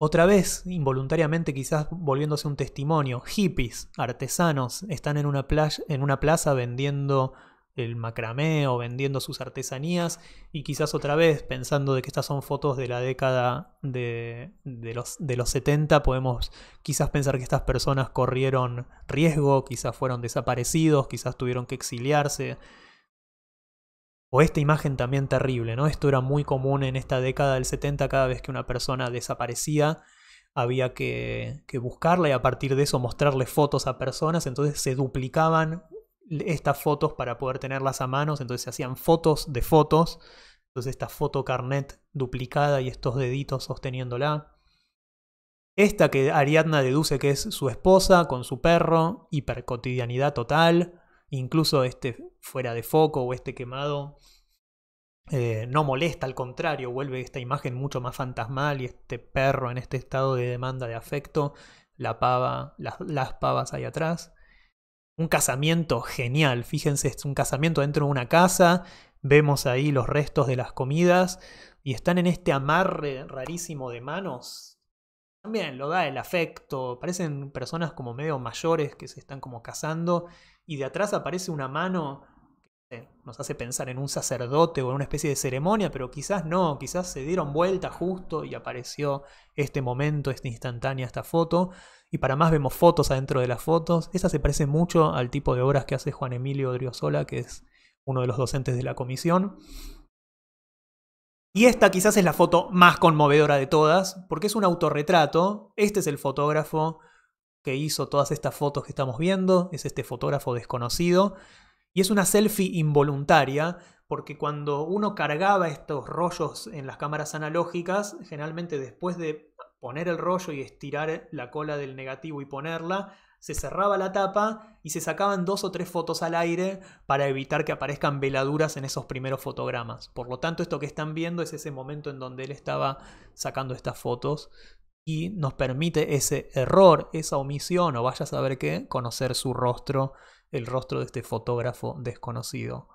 Otra vez, involuntariamente quizás volviéndose un testimonio, hippies, artesanos, están en una, en una plaza vendiendo el macramé o vendiendo sus artesanías y quizás otra vez pensando de que estas son fotos de la década de, los, de los 70 podemos quizás pensar que estas personas corrieron riesgo, quizás fueron desaparecidos, quizás tuvieron que exiliarse o esta imagen también terrible, ¿no? Esto era muy común en esta década del 70, cada vez que una persona desaparecía había que, buscarla y a partir de eso mostrarle fotos a personas, entonces se duplicaban estas fotos para poder tenerlas a manos, entonces se hacían fotos de fotos, entonces esta foto carnet duplicada y estos deditos sosteniéndola. Esta que Ariadna deduce que es su esposa con su perro, hipercotidianidad total incluso este fuera de foco o este quemado eh, no molesta, al contrario, vuelve esta imagen mucho más fantasmal y este perro en este estado de demanda de afecto, la pava, las, las pavas ahí atrás. Un casamiento genial, fíjense, es un casamiento dentro de una casa, vemos ahí los restos de las comidas y están en este amarre rarísimo de manos. También lo da el afecto, parecen personas como medio mayores que se están como casando y de atrás aparece una mano que nos hace pensar en un sacerdote o en una especie de ceremonia, pero quizás no, quizás se dieron vuelta justo y apareció este momento, esta instantánea, esta foto. Y para más vemos fotos adentro de las fotos. Esa se parece mucho al tipo de obras que hace Juan Emilio Driosola, que es uno de los docentes de la comisión. Y esta quizás es la foto más conmovedora de todas, porque es un autorretrato. Este es el fotógrafo que hizo todas estas fotos que estamos viendo, es este fotógrafo desconocido, y es una selfie involuntaria, porque cuando uno cargaba estos rollos en las cámaras analógicas, generalmente después de poner el rollo y estirar la cola del negativo y ponerla, se cerraba la tapa y se sacaban dos o tres fotos al aire para evitar que aparezcan veladuras en esos primeros fotogramas. Por lo tanto, esto que están viendo es ese momento en donde él estaba sacando estas fotos y nos permite ese error, esa omisión o vaya a saber qué, conocer su rostro, el rostro de este fotógrafo desconocido.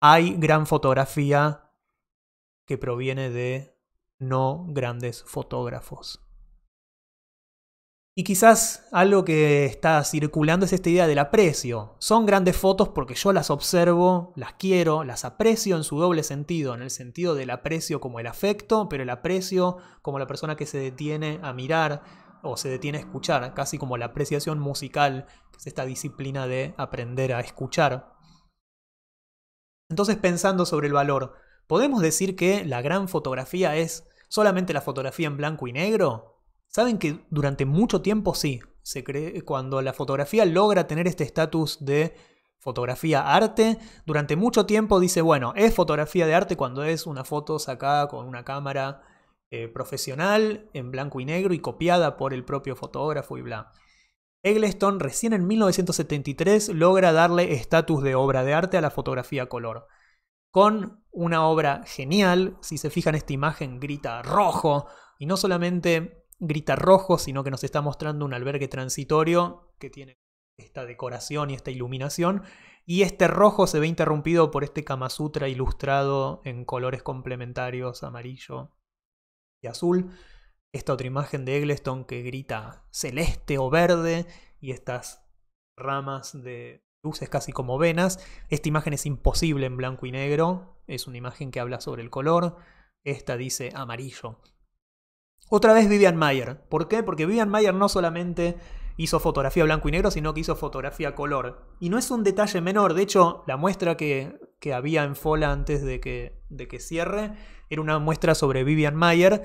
Hay gran fotografía que proviene de no grandes fotógrafos. Y quizás algo que está circulando es esta idea del aprecio. Son grandes fotos porque yo las observo, las quiero, las aprecio en su doble sentido, en el sentido del aprecio como el afecto, pero el aprecio como la persona que se detiene a mirar o se detiene a escuchar, casi como la apreciación musical, que es esta disciplina de aprender a escuchar. Entonces pensando sobre el valor, ¿podemos decir que la gran fotografía es solamente la fotografía en blanco y negro? Saben que durante mucho tiempo sí, se cree, cuando la fotografía logra tener este estatus de fotografía arte, durante mucho tiempo dice, bueno, es fotografía de arte cuando es una foto sacada con una cámara eh, profesional en blanco y negro y copiada por el propio fotógrafo y bla. Eggleston recién en 1973 logra darle estatus de obra de arte a la fotografía color. Con una obra genial, si se fijan esta imagen grita rojo, y no solamente grita rojo, sino que nos está mostrando un albergue transitorio que tiene esta decoración y esta iluminación. Y este rojo se ve interrumpido por este Kama Sutra ilustrado en colores complementarios, amarillo y azul. Esta otra imagen de Eggleston que grita celeste o verde y estas ramas de luces casi como venas. Esta imagen es imposible en blanco y negro, es una imagen que habla sobre el color. Esta dice amarillo. Otra vez Vivian Mayer. ¿Por qué? Porque Vivian Mayer no solamente hizo fotografía blanco y negro, sino que hizo fotografía color. Y no es un detalle menor, de hecho, la muestra que, había en Fola antes de que, de que cierre era una muestra sobre Vivian Mayer,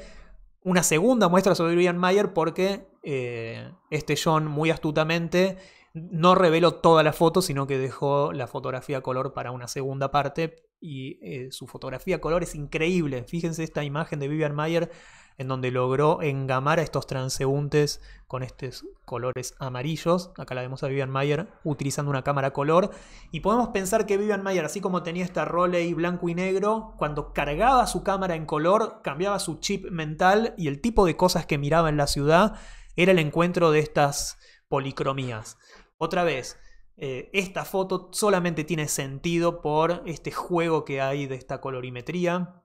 una segunda muestra sobre Vivian Mayer porque eh, este John muy astutamente no reveló toda la foto, sino que dejó la fotografía color para una segunda parte y eh, su fotografía color es increíble. Fíjense esta imagen de Vivian Mayer en donde logró engamar a estos transeúntes con estos colores amarillos. Acá la vemos a Vivian Mayer utilizando una cámara color. Y podemos pensar que Vivian Mayer, así como tenía esta Roley blanco y negro, cuando cargaba su cámara en color, cambiaba su chip mental y el tipo de cosas que miraba en la ciudad era el encuentro de estas policromías. Otra vez, eh, esta foto solamente tiene sentido por este juego que hay de esta colorimetría.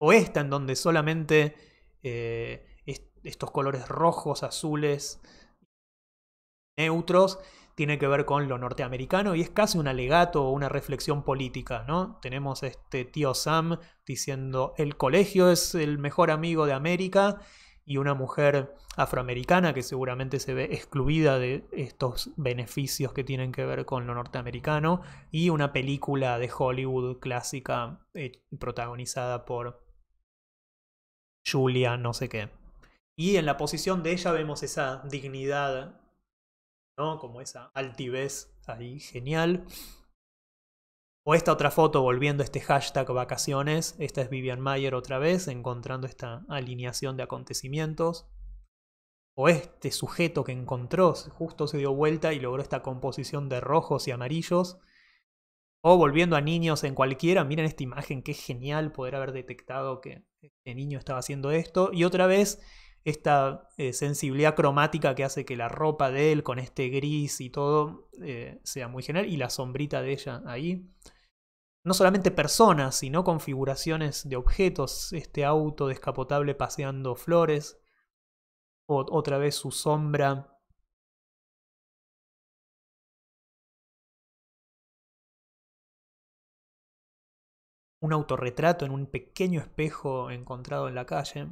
O esta en donde solamente eh, estos colores rojos, azules, neutros, tiene que ver con lo norteamericano y es casi un alegato o una reflexión política, ¿no? Tenemos este tío Sam diciendo el colegio es el mejor amigo de América y una mujer afroamericana que seguramente se ve excluida de estos beneficios que tienen que ver con lo norteamericano y una película de Hollywood clásica eh, protagonizada por Julia, no sé qué. Y en la posición de ella vemos esa dignidad, ¿no? Como esa altivez ahí, genial. O esta otra foto, volviendo a este hashtag vacaciones. Esta es Vivian Mayer otra vez, encontrando esta alineación de acontecimientos. O este sujeto que encontró, justo se dio vuelta y logró esta composición de rojos y amarillos o volviendo a niños en cualquiera, miren esta imagen, qué genial poder haber detectado que este niño estaba haciendo esto. Y otra vez, esta eh, sensibilidad cromática que hace que la ropa de él con este gris y todo eh, sea muy genial. y la sombrita de ella ahí. No solamente personas, sino configuraciones de objetos, este auto descapotable paseando flores, o, otra vez su sombra un autorretrato en un pequeño espejo encontrado en la calle.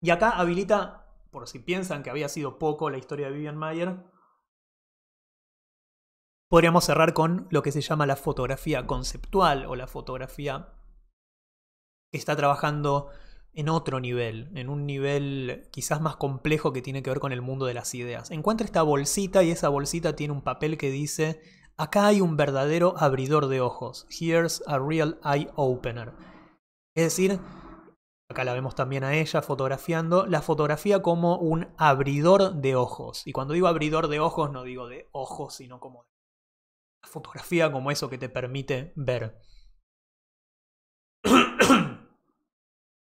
Y acá habilita, por si piensan que había sido poco la historia de Vivian Mayer, podríamos cerrar con lo que se llama la fotografía conceptual o la fotografía que está trabajando en otro nivel, en un nivel quizás más complejo que tiene que ver con el mundo de las ideas. Encuentra esta bolsita y esa bolsita tiene un papel que dice Acá hay un verdadero abridor de ojos. Here's a real eye opener. Es decir, acá la vemos también a ella fotografiando, la fotografía como un abridor de ojos. Y cuando digo abridor de ojos no digo de ojos, sino como la fotografía como eso que te permite ver.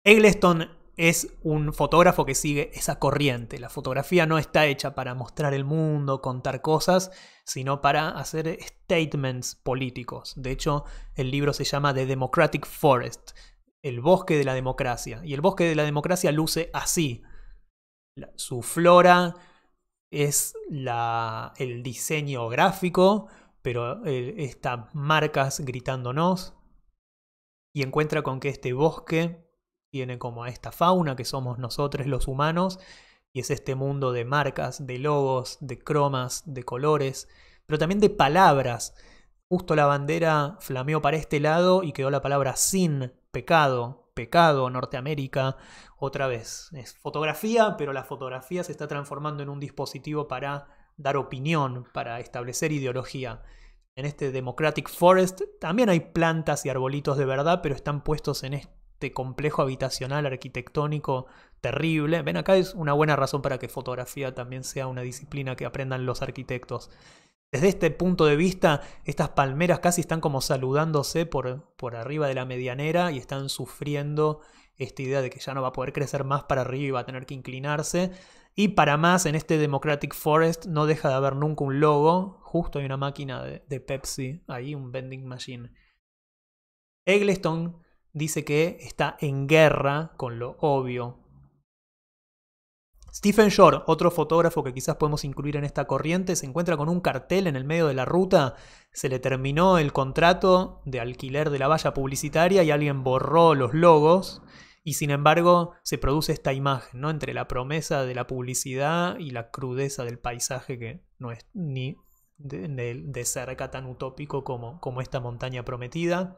Eggleston es un fotógrafo que sigue esa corriente. La fotografía no está hecha para mostrar el mundo, contar cosas, sino para hacer statements políticos. De hecho, el libro se llama The Democratic Forest, el bosque de la democracia. Y el bosque de la democracia luce así. Su flora es la, el diseño gráfico, pero eh, estas marcas gritándonos. Y encuentra con que este bosque tiene como a esta fauna que somos nosotros los humanos, y es este mundo de marcas, de logos, de cromas, de colores, pero también de palabras. Justo la bandera flameó para este lado y quedó la palabra sin, pecado, pecado, Norteamérica, otra vez. Es fotografía, pero la fotografía se está transformando en un dispositivo para dar opinión, para establecer ideología. En este Democratic Forest también hay plantas y arbolitos de verdad, pero están puestos en este este complejo habitacional arquitectónico terrible. Ven, acá es una buena razón para que fotografía también sea una disciplina que aprendan los arquitectos. Desde este punto de vista, estas palmeras casi están como saludándose por, por arriba de la medianera y están sufriendo esta idea de que ya no va a poder crecer más para arriba, y va a tener que inclinarse. Y para más, en este Democratic Forest no deja de haber nunca un logo. Justo hay una máquina de, de Pepsi, ahí un vending machine. Eggleston dice que está en guerra con lo obvio. Stephen Shore, otro fotógrafo que quizás podemos incluir en esta corriente, se encuentra con un cartel en el medio de la ruta, se le terminó el contrato de alquiler de la valla publicitaria y alguien borró los logos y sin embargo se produce esta imagen, ¿no? Entre la promesa de la publicidad y la crudeza del paisaje que no es ni de, de cerca tan utópico como, como esta montaña prometida.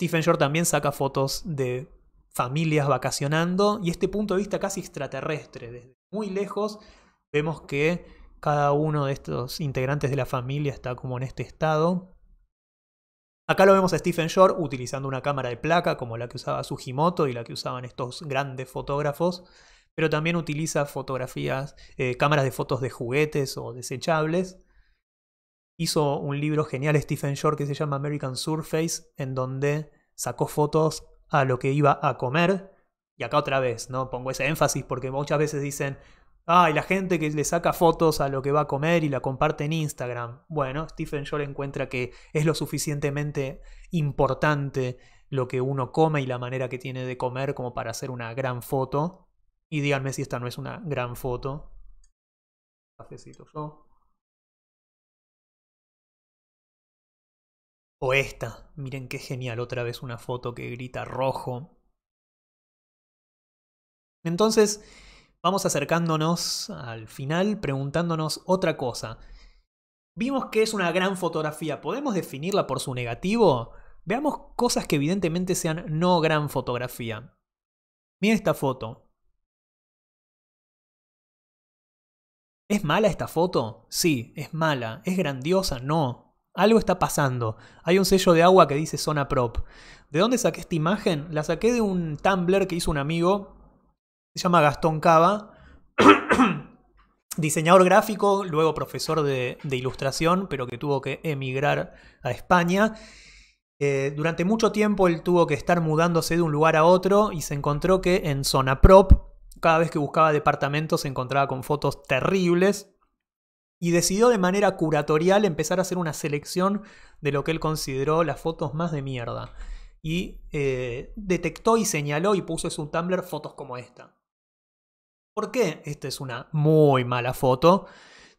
Stephen Shore también saca fotos de familias vacacionando y este punto de vista casi extraterrestre, desde muy lejos vemos que cada uno de estos integrantes de la familia está como en este estado. Acá lo vemos a Stephen Shore utilizando una cámara de placa como la que usaba Sujimoto y la que usaban estos grandes fotógrafos, pero también utiliza fotografías, eh, cámaras de fotos de juguetes o desechables hizo un libro genial Stephen Shore que se llama American Surface, en donde sacó fotos a lo que iba a comer. Y acá otra vez, ¿no? Pongo ese énfasis porque muchas veces dicen, ah, la gente que le saca fotos a lo que va a comer y la comparte en Instagram. Bueno, Stephen Shore encuentra que es lo suficientemente importante lo que uno come y la manera que tiene de comer como para hacer una gran foto. Y díganme si esta no es una gran foto. Cafecito yo. O esta, miren qué genial, otra vez una foto que grita rojo. Entonces, vamos acercándonos al final preguntándonos otra cosa. Vimos que es una gran fotografía, ¿podemos definirla por su negativo? Veamos cosas que evidentemente sean no gran fotografía. Miren esta foto. ¿Es mala esta foto? Sí, es mala. ¿Es grandiosa? No. Algo está pasando. Hay un sello de agua que dice zona prop. ¿De dónde saqué esta imagen? La saqué de un Tumblr que hizo un amigo. Se llama Gastón Cava. diseñador gráfico, luego profesor de, ilustración, pero que tuvo que emigrar a España. Eh, durante mucho tiempo él tuvo que estar mudándose de un lugar a otro y se encontró que en zona prop, cada vez que buscaba departamentos se encontraba con fotos terribles y decidió de manera curatorial empezar a hacer una selección de lo que él consideró las fotos más de mierda. Y eh, detectó y señaló y puso en su Tumblr fotos como esta. ¿Por qué? Esta es una muy mala foto.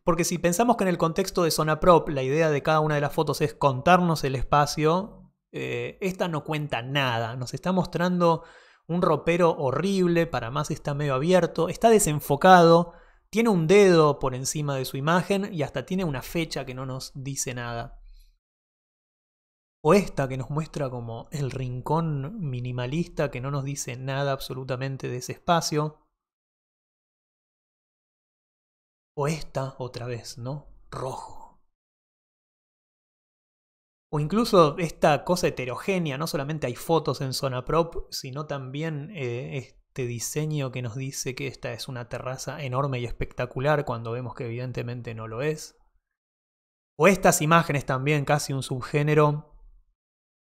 Porque si pensamos que en el contexto de Zona Prop la idea de cada una de las fotos es contarnos el espacio, eh, esta no cuenta nada. Nos está mostrando un ropero horrible, para más está medio abierto, está desenfocado, tiene un dedo por encima de su imagen y hasta tiene una fecha que no nos dice nada. O esta que nos muestra como el rincón minimalista que no nos dice nada absolutamente de ese espacio. O esta otra vez, ¿no? Rojo. O incluso esta cosa heterogénea, no solamente hay fotos en zona prop, sino también eh, este diseño que nos dice que esta es una terraza enorme y espectacular cuando vemos que evidentemente no lo es. O estas imágenes también, casi un subgénero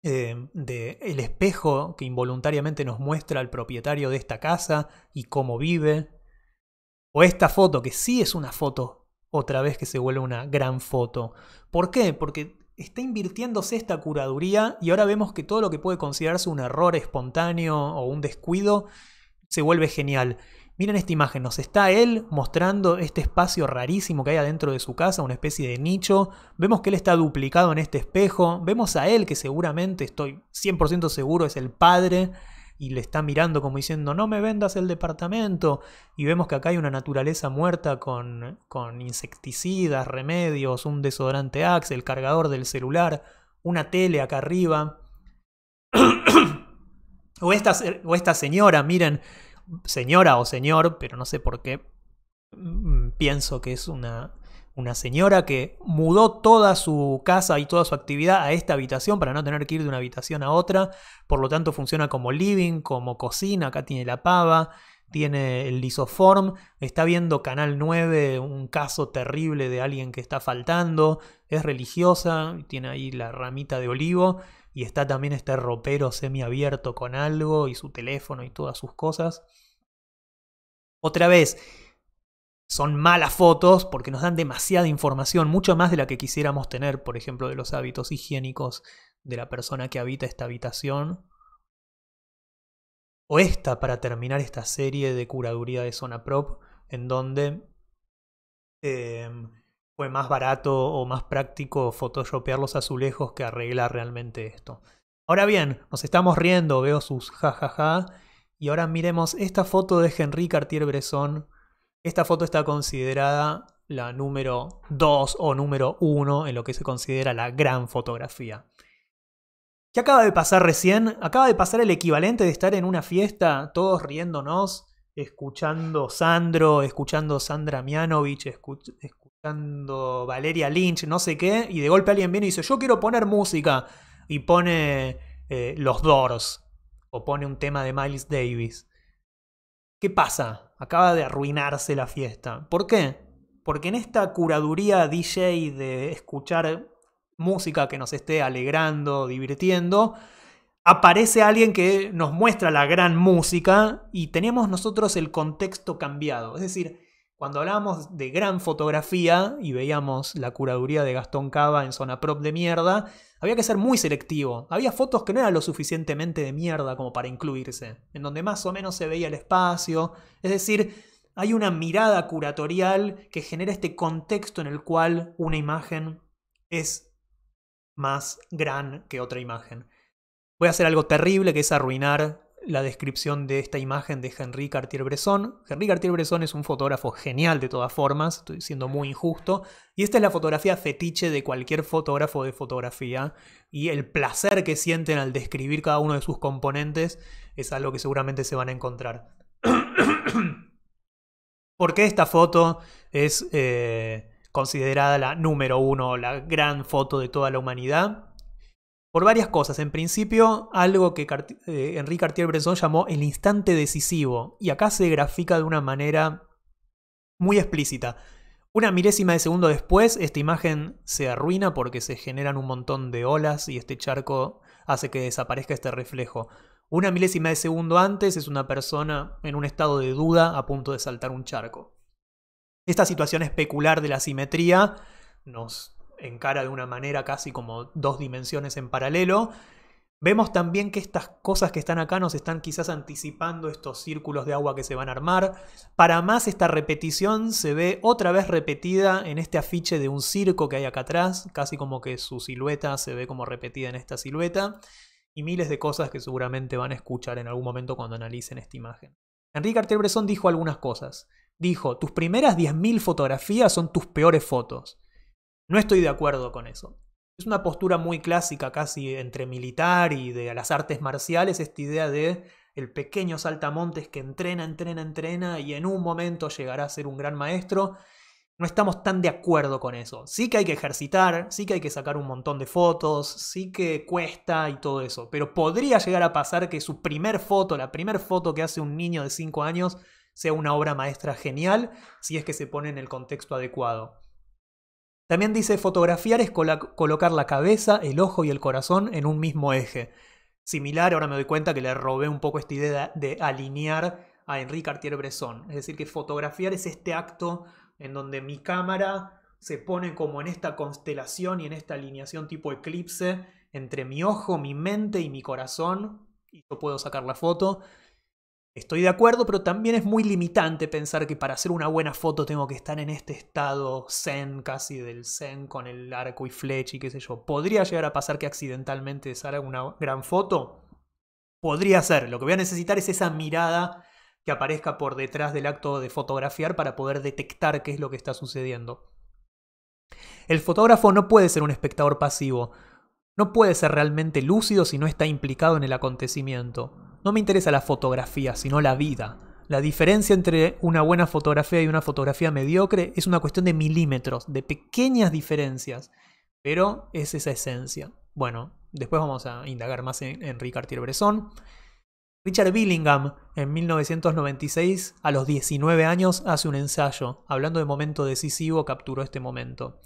eh, de el espejo que involuntariamente nos muestra al propietario de esta casa y cómo vive. O esta foto, que sí es una foto, otra vez que se vuelve una gran foto. ¿Por qué? Porque está invirtiéndose esta curaduría y ahora vemos que todo lo que puede considerarse un error espontáneo o un descuido se vuelve genial. Miren esta imagen, nos está él mostrando este espacio rarísimo que hay adentro de su casa, una especie de nicho. Vemos que él está duplicado en este espejo. Vemos a él que seguramente, estoy 100% seguro, es el padre y le está mirando como diciendo, no me vendas el departamento. Y vemos que acá hay una naturaleza muerta con, con insecticidas, remedios, un desodorante Axe, el cargador del celular, una tele acá arriba. O esta, o esta señora, miren, señora o señor, pero no sé por qué, mm, pienso que es una, una señora que mudó toda su casa y toda su actividad a esta habitación para no tener que ir de una habitación a otra. Por lo tanto, funciona como living, como cocina. Acá tiene la pava, tiene el lisoform. Está viendo Canal 9, un caso terrible de alguien que está faltando. Es religiosa, tiene ahí la ramita de olivo y está también este ropero semiabierto con algo y su teléfono y todas sus cosas. Otra vez, son malas fotos porque nos dan demasiada información, mucho más de la que quisiéramos tener, por ejemplo, de los hábitos higiénicos de la persona que habita esta habitación. O esta para terminar esta serie de curaduría de zona prop, en donde em, fue más barato o más práctico photoshopear los azulejos que arreglar realmente esto. Ahora bien, nos estamos riendo, veo sus jajaja. Ja, ja, y ahora miremos esta foto de Henri Cartier-Bresson. Esta foto está considerada la número 2 o número 1 en lo que se considera la gran fotografía. ¿Qué acaba de pasar recién? Acaba de pasar el equivalente de estar en una fiesta, todos riéndonos, escuchando Sandro, escuchando Sandra Mianovich, escuchando... Valeria Lynch, no sé qué, y de golpe alguien viene y dice, yo quiero poner música, y pone eh, Los Doors, o pone un tema de Miles Davis. ¿Qué pasa? Acaba de arruinarse la fiesta. ¿Por qué? Porque en esta curaduría DJ de escuchar música que nos esté alegrando, divirtiendo, aparece alguien que nos muestra la gran música y tenemos nosotros el contexto cambiado. Es decir, cuando hablábamos de gran fotografía y veíamos la curaduría de Gastón Cava en zona prop de mierda, había que ser muy selectivo. Había fotos que no eran lo suficientemente de mierda como para incluirse, en donde más o menos se veía el espacio. Es decir, hay una mirada curatorial que genera este contexto en el cual una imagen es más gran que otra imagen. Voy a hacer algo terrible que es arruinar la descripción de esta imagen de Henri Cartier-Bresson. Henri Cartier-Bresson es un fotógrafo genial de todas formas, estoy siendo muy injusto, y esta es la fotografía fetiche de cualquier fotógrafo de fotografía, y el placer que sienten al describir cada uno de sus componentes es algo que seguramente se van a encontrar. ¿Por qué esta foto es eh, considerada la número uno, la gran foto de toda la humanidad? por varias cosas. En principio, algo que eh, Enrique Cartier-Bresson llamó el instante decisivo, y acá se grafica de una manera muy explícita. Una milésima de segundo después, esta imagen se arruina porque se generan un montón de olas y este charco hace que desaparezca este reflejo. Una milésima de segundo antes es una persona en un estado de duda a punto de saltar un charco. Esta situación especular de la simetría nos encara de una manera casi como dos dimensiones en paralelo. Vemos también que estas cosas que están acá nos están quizás anticipando estos círculos de agua que se van a armar. Para más, esta repetición se ve otra vez repetida en este afiche de un circo que hay acá atrás, casi como que su silueta se ve como repetida en esta silueta, y miles de cosas que seguramente van a escuchar en algún momento cuando analicen esta imagen. Enrique cartier bresson dijo algunas cosas. Dijo, tus primeras 10.000 fotografías son tus peores fotos. No estoy de acuerdo con eso. Es una postura muy clásica, casi entre militar y de las artes marciales, esta idea de el pequeño saltamontes que entrena, entrena, entrena y en un momento llegará a ser un gran maestro. No estamos tan de acuerdo con eso. Sí que hay que ejercitar, sí que hay que sacar un montón de fotos, sí que cuesta y todo eso, pero podría llegar a pasar que su primer foto, la primer foto que hace un niño de 5 años, sea una obra maestra genial si es que se pone en el contexto adecuado. También dice fotografiar es colocar la cabeza, el ojo y el corazón en un mismo eje. Similar, ahora me doy cuenta que le robé un poco esta idea de alinear a Enrique Cartier-Bresson. Es decir, que fotografiar es este acto en donde mi cámara se pone como en esta constelación y en esta alineación tipo eclipse entre mi ojo, mi mente y mi corazón. Y yo puedo sacar la foto. Estoy de acuerdo, pero también es muy limitante pensar que para hacer una buena foto tengo que estar en este estado zen, casi del zen con el arco y flecha y qué sé yo. ¿Podría llegar a pasar que accidentalmente salga una gran foto? Podría ser. Lo que voy a necesitar es esa mirada que aparezca por detrás del acto de fotografiar para poder detectar qué es lo que está sucediendo. El fotógrafo no puede ser un espectador pasivo. No puede ser realmente lúcido si no está implicado en el acontecimiento. No me interesa la fotografía, sino la vida. La diferencia entre una buena fotografía y una fotografía mediocre es una cuestión de milímetros, de pequeñas diferencias, pero es esa esencia. Bueno, después vamos a indagar más en, Richard Rick Richard Billingham, en 1996, a los 19 años, hace un ensayo, hablando de momento decisivo, capturó este momento.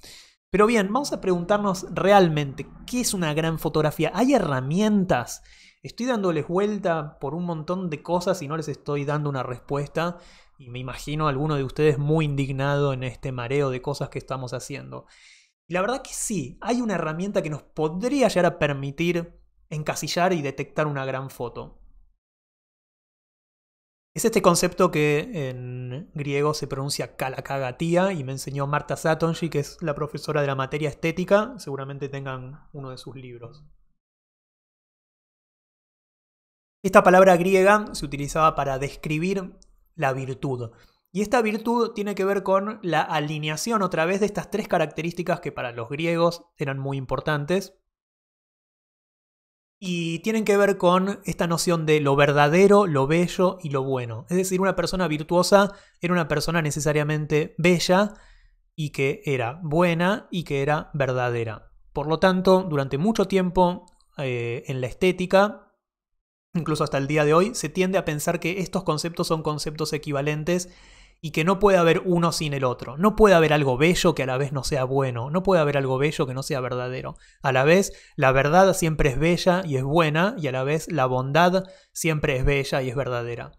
Pero bien, vamos a preguntarnos realmente, ¿qué es una gran fotografía? ¿Hay herramientas estoy dándoles vuelta por un montón de cosas y no les estoy dando una respuesta. Y me imagino a alguno de ustedes muy indignado en este mareo de cosas que estamos haciendo. Y la verdad que sí, hay una herramienta que nos podría llegar a permitir encasillar y detectar una gran foto. Es este concepto que en griego se pronuncia kalakagatía y me enseñó Marta Satonji, que es la profesora de la materia estética. Seguramente tengan uno de sus libros. Esta palabra griega se utilizaba para describir la virtud. Y esta virtud tiene que ver con la alineación otra vez de estas tres características que para los griegos eran muy importantes. Y tienen que ver con esta noción de lo verdadero, lo bello y lo bueno. Es decir, una persona virtuosa era una persona necesariamente bella y que era buena y que era verdadera. Por lo tanto, durante mucho tiempo eh, en la estética incluso hasta el día de hoy, se tiende a pensar que estos conceptos son conceptos equivalentes y que no puede haber uno sin el otro. No puede haber algo bello que a la vez no sea bueno, no puede haber algo bello que no sea verdadero. A la vez, la verdad siempre es bella y es buena, y a la vez la bondad siempre es bella y es verdadera.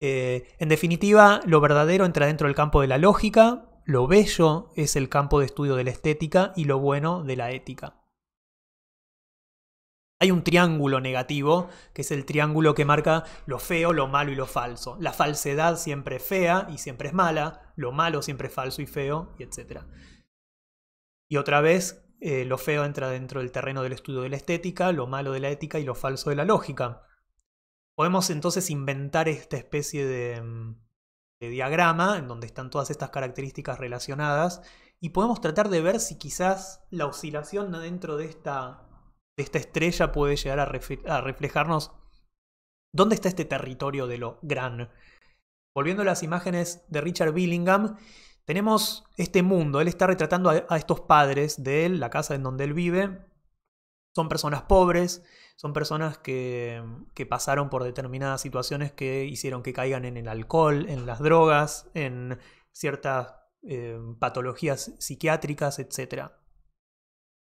Eh, en definitiva, lo verdadero entra dentro del campo de la lógica, lo bello es el campo de estudio de la estética y lo bueno de la ética. Hay un triángulo negativo, que es el triángulo que marca lo feo, lo malo y lo falso. La falsedad siempre es fea y siempre es mala, lo malo siempre es falso y feo, y etc. Y otra vez, eh, lo feo entra dentro del terreno del estudio de la estética, lo malo de la ética y lo falso de la lógica. Podemos entonces inventar esta especie de, mm, de diagrama en donde están todas estas características relacionadas y podemos tratar de ver si quizás la oscilación dentro de esta esta estrella puede llegar a, reflejarnos dónde está este territorio de lo gran. Volviendo a las imágenes de Richard Billingham, tenemos este mundo, él está retratando a, estos padres de él, la casa en donde él vive, son personas pobres, son personas que, que, pasaron por determinadas situaciones que hicieron que caigan en el alcohol, en las drogas, en ciertas eh, patologías psiquiátricas, etc.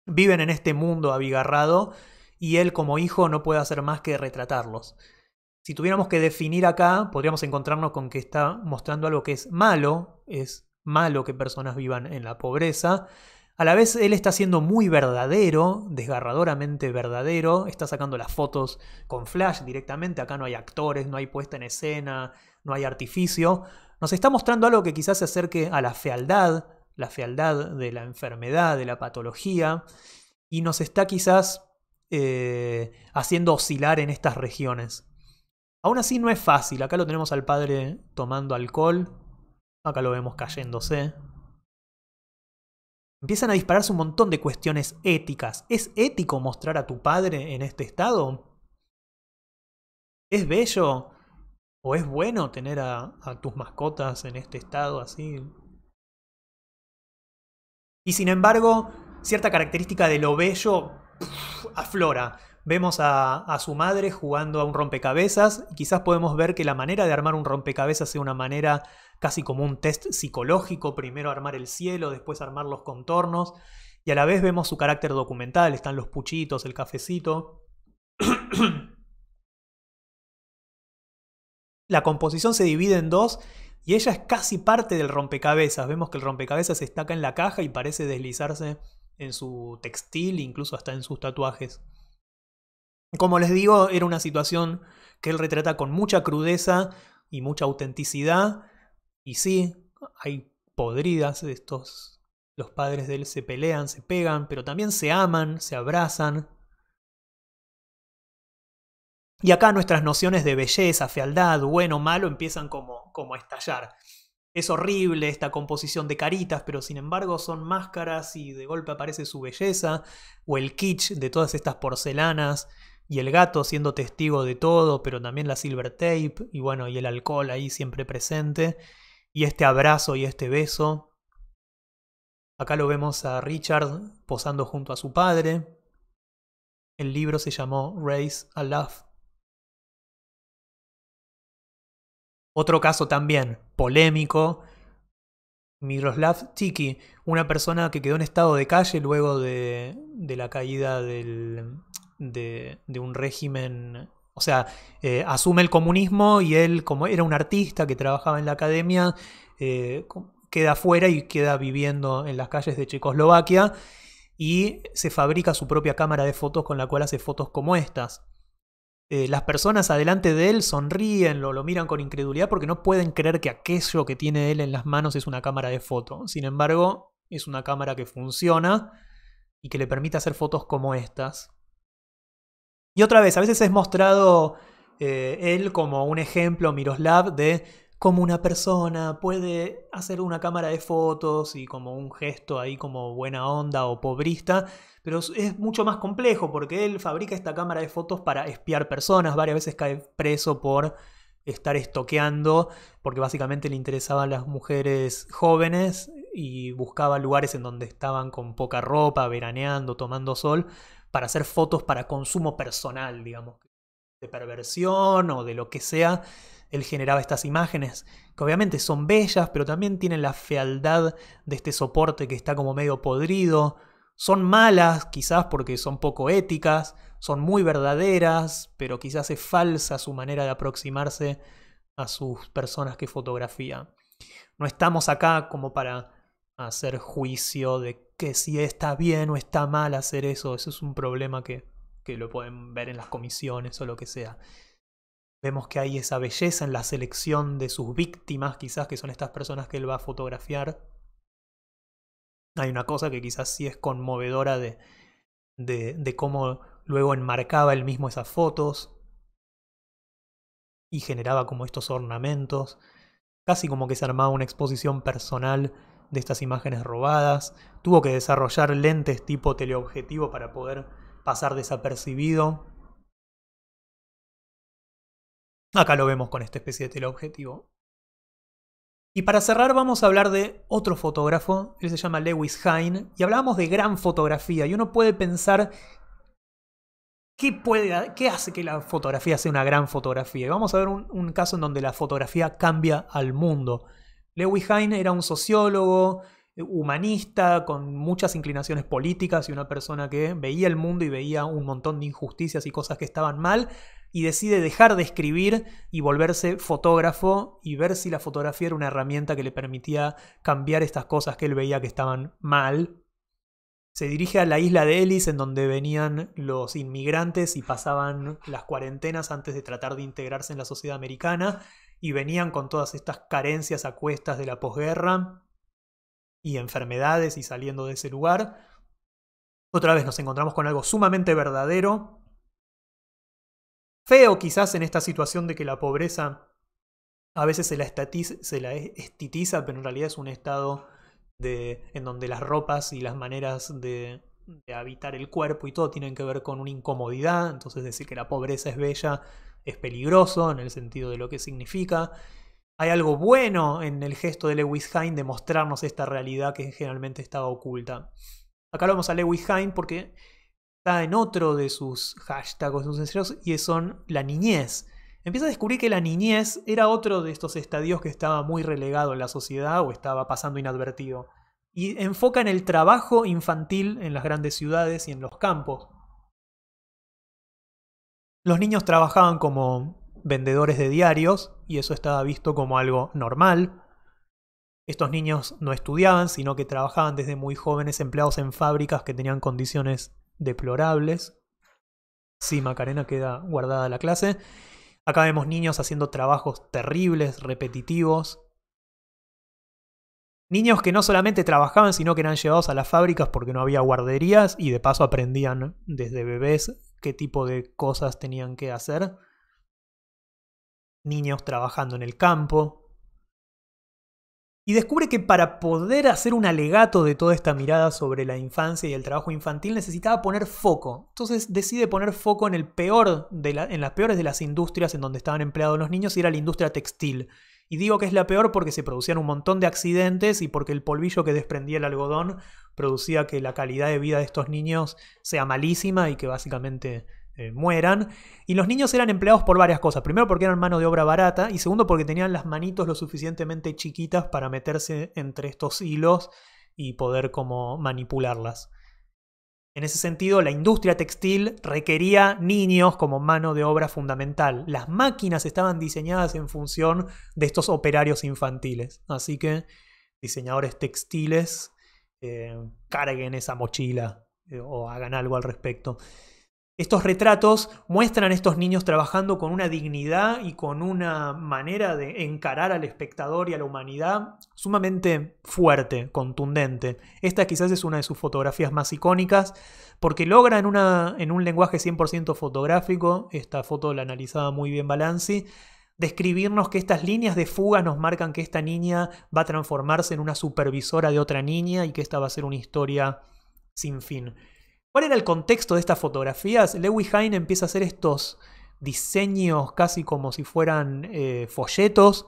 Viven en este mundo abigarrado y él como hijo no puede hacer más que retratarlos. Si tuviéramos que definir acá, podríamos encontrarnos con que está mostrando algo que es malo, es malo que personas vivan en la pobreza. A la vez él está siendo muy verdadero, desgarradoramente verdadero, está sacando las fotos con flash directamente, acá no hay actores, no hay puesta en escena, no hay artificio. Nos está mostrando algo que quizás se acerque a la fealdad, la fealdad, de la enfermedad, de la patología, y nos está quizás eh, haciendo oscilar en estas regiones. Aún así no es fácil, acá lo tenemos al padre tomando alcohol, acá lo vemos cayéndose. Empiezan a dispararse un montón de cuestiones éticas. ¿Es ético mostrar a tu padre en este estado? ¿Es bello o es bueno tener a tus mascotas en este estado así y sin embargo, cierta característica de lo bello aflora. Vemos a, su madre jugando a un rompecabezas quizás podemos ver que la manera de armar un rompecabezas sea una manera casi como un test psicológico, primero armar el cielo, después armar los contornos y a la vez vemos su carácter documental, están los puchitos, el cafecito. la composición se divide en dos y ella es casi parte del rompecabezas. Vemos que el rompecabezas se estaca en la caja y parece deslizarse en su textil, incluso hasta en sus tatuajes. Como les digo, era una situación que él retrata con mucha crudeza y mucha autenticidad. Y sí, hay podridas de estos. Los padres de él se pelean, se pegan, pero también se aman, se abrazan, y acá nuestras nociones de belleza, fealdad, bueno, malo empiezan como, como a estallar. Es horrible esta composición de caritas, pero sin embargo son máscaras y de golpe aparece su belleza, o el kitsch de todas estas porcelanas, y el gato siendo testigo de todo, pero también la silver tape, y bueno, y el alcohol ahí siempre presente, y este abrazo y este beso. Acá lo vemos a Richard posando junto a su padre. El libro se llamó Raise a Love Otro caso también polémico, Miroslav Tiki, una persona que quedó en estado de calle luego de, la caída de, un régimen. O sea, eh, asume el comunismo y él, como era un artista que trabajaba en la academia, eh, queda fuera y queda viviendo en las calles de Checoslovaquia y se fabrica su propia cámara de fotos con la cual hace fotos como estas. Eh, las personas adelante de él sonríen, lo, lo miran con incredulidad porque no pueden creer que aquello que tiene él en las manos es una cámara de foto. Sin embargo, es una cámara que funciona y que le permite hacer fotos como estas. Y otra vez, a veces es mostrado eh, él como un ejemplo, Miroslav, de como una persona puede hacer una cámara de fotos y como un gesto ahí como buena onda o pobrista, pero es mucho más complejo porque él fabrica esta cámara de fotos para espiar personas, varias veces cae preso por estar estoqueando, porque básicamente le interesaban las mujeres jóvenes y buscaba lugares en donde estaban con poca ropa, veraneando, tomando sol, para hacer fotos para consumo personal, digamos, de perversión o de lo que sea él generaba estas imágenes, que obviamente son bellas, pero también tienen la fealdad de este soporte que está como medio podrido. Son malas, quizás porque son poco éticas, son muy verdaderas, pero quizás es falsa su manera de aproximarse a sus personas que fotografía. No estamos acá como para hacer juicio de que si está bien o está mal hacer eso, eso es un problema que, que lo pueden ver en las comisiones o lo que sea. Vemos que hay esa belleza en la selección de sus víctimas, quizás que son estas personas que él va a fotografiar. Hay una cosa que quizás sí es conmovedora de, de, de cómo luego enmarcaba él mismo esas fotos y generaba como estos ornamentos, casi como que se armaba una exposición personal de estas imágenes robadas, tuvo que desarrollar lentes tipo teleobjetivo para poder pasar desapercibido, Acá lo vemos con esta especie de teleobjetivo. Y para cerrar vamos a hablar de otro fotógrafo, él se llama Lewis Hine, y hablábamos de gran fotografía, y uno puede pensar qué, hace que la fotografía sea una gran fotografía. Y vamos a ver un, un caso en donde la fotografía cambia al mundo. Lewis Hine era un sociólogo, eh, humanista, con muchas inclinaciones políticas y una persona que veía el mundo y veía un montón de injusticias y cosas que estaban mal, y decide dejar de escribir y volverse fotógrafo y ver si la fotografía era una herramienta que le permitía cambiar estas cosas que él veía que estaban mal. Se dirige a la isla de Ellis en donde venían los inmigrantes y pasaban las cuarentenas antes de tratar de integrarse en la sociedad americana y venían con todas estas carencias a cuestas de la posguerra y enfermedades y saliendo de ese lugar. Otra vez nos encontramos con algo sumamente verdadero, Feo quizás en esta situación de que la pobreza a veces se la, estatiza, se la estitiza, pero en realidad es un estado de, en donde las ropas y las maneras de, de habitar el cuerpo y todo tienen que ver con una incomodidad, entonces decir que la pobreza es bella es peligroso en el sentido de lo que significa. Hay algo bueno en el gesto de Lewis Hine de mostrarnos esta realidad que generalmente estaba oculta. Acá vamos a Lewis Hine porque en otro de sus hashtags sus ensayos y son la niñez. Empieza a descubrir que la niñez era otro de estos estadios que estaba muy relegado en la sociedad o estaba pasando inadvertido. Y enfoca en el trabajo infantil en las grandes ciudades y en los campos. Los niños trabajaban como vendedores de diarios y eso estaba visto como algo normal. Estos niños no estudiaban, sino que trabajaban desde muy jóvenes empleados en fábricas que tenían condiciones deplorables. Sí, Macarena queda guardada la clase. Acá vemos niños haciendo trabajos terribles, repetitivos. Niños que no solamente trabajaban, sino que eran llevados a las fábricas porque no había guarderías y de paso aprendían desde bebés qué tipo de cosas tenían que hacer. Niños trabajando en el campo, y descubre que para poder hacer un alegato de toda esta mirada sobre la infancia y el trabajo infantil necesitaba poner foco. Entonces decide poner foco en el peor de en las peores de las industrias en donde estaban empleados los niños y era la industria textil. Y digo que es la peor porque se producían un montón de accidentes y porque el polvillo que desprendía el algodón producía que la calidad de vida de estos niños sea malísima y que básicamente eh, mueran. Y los niños eran empleados por varias cosas. Primero porque eran mano de obra barata y segundo porque tenían las manitos lo suficientemente chiquitas para meterse entre estos hilos y poder como manipularlas. En ese sentido, la industria textil requería niños como mano de obra fundamental. Las máquinas estaban diseñadas en función de estos operarios infantiles. Así que diseñadores textiles eh, carguen esa mochila eh, o hagan algo al respecto. Estos retratos muestran a estos niños trabajando con una dignidad y con una manera de encarar al espectador y a la humanidad sumamente fuerte, contundente. Esta quizás es una de sus fotografías más icónicas porque logra en, en un lenguaje 100% fotográfico, esta foto la analizaba muy bien Balanci, describirnos que estas líneas de fuga nos marcan que esta niña va a transformarse en una supervisora de otra niña y que esta va a ser una historia sin fin. ¿Cuál era el contexto de estas fotografías? Lewis Hine empieza a hacer estos diseños casi como si fueran eh, folletos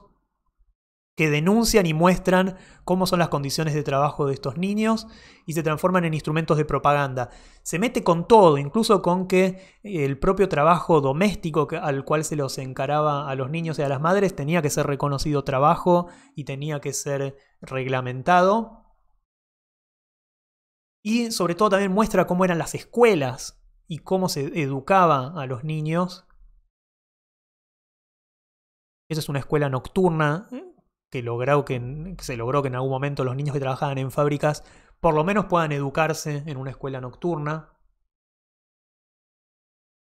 que denuncian y muestran cómo son las condiciones de trabajo de estos niños y se transforman en instrumentos de propaganda. Se mete con todo, incluso con que el propio trabajo doméstico al cual se los encaraba a los niños y a las madres tenía que ser reconocido trabajo y tenía que ser reglamentado. Y sobre todo también muestra cómo eran las escuelas y cómo se educaba a los niños. Esa es una escuela nocturna que, se logró que en algún momento los niños que trabajaban en fábricas por lo menos puedan educarse en una escuela nocturna.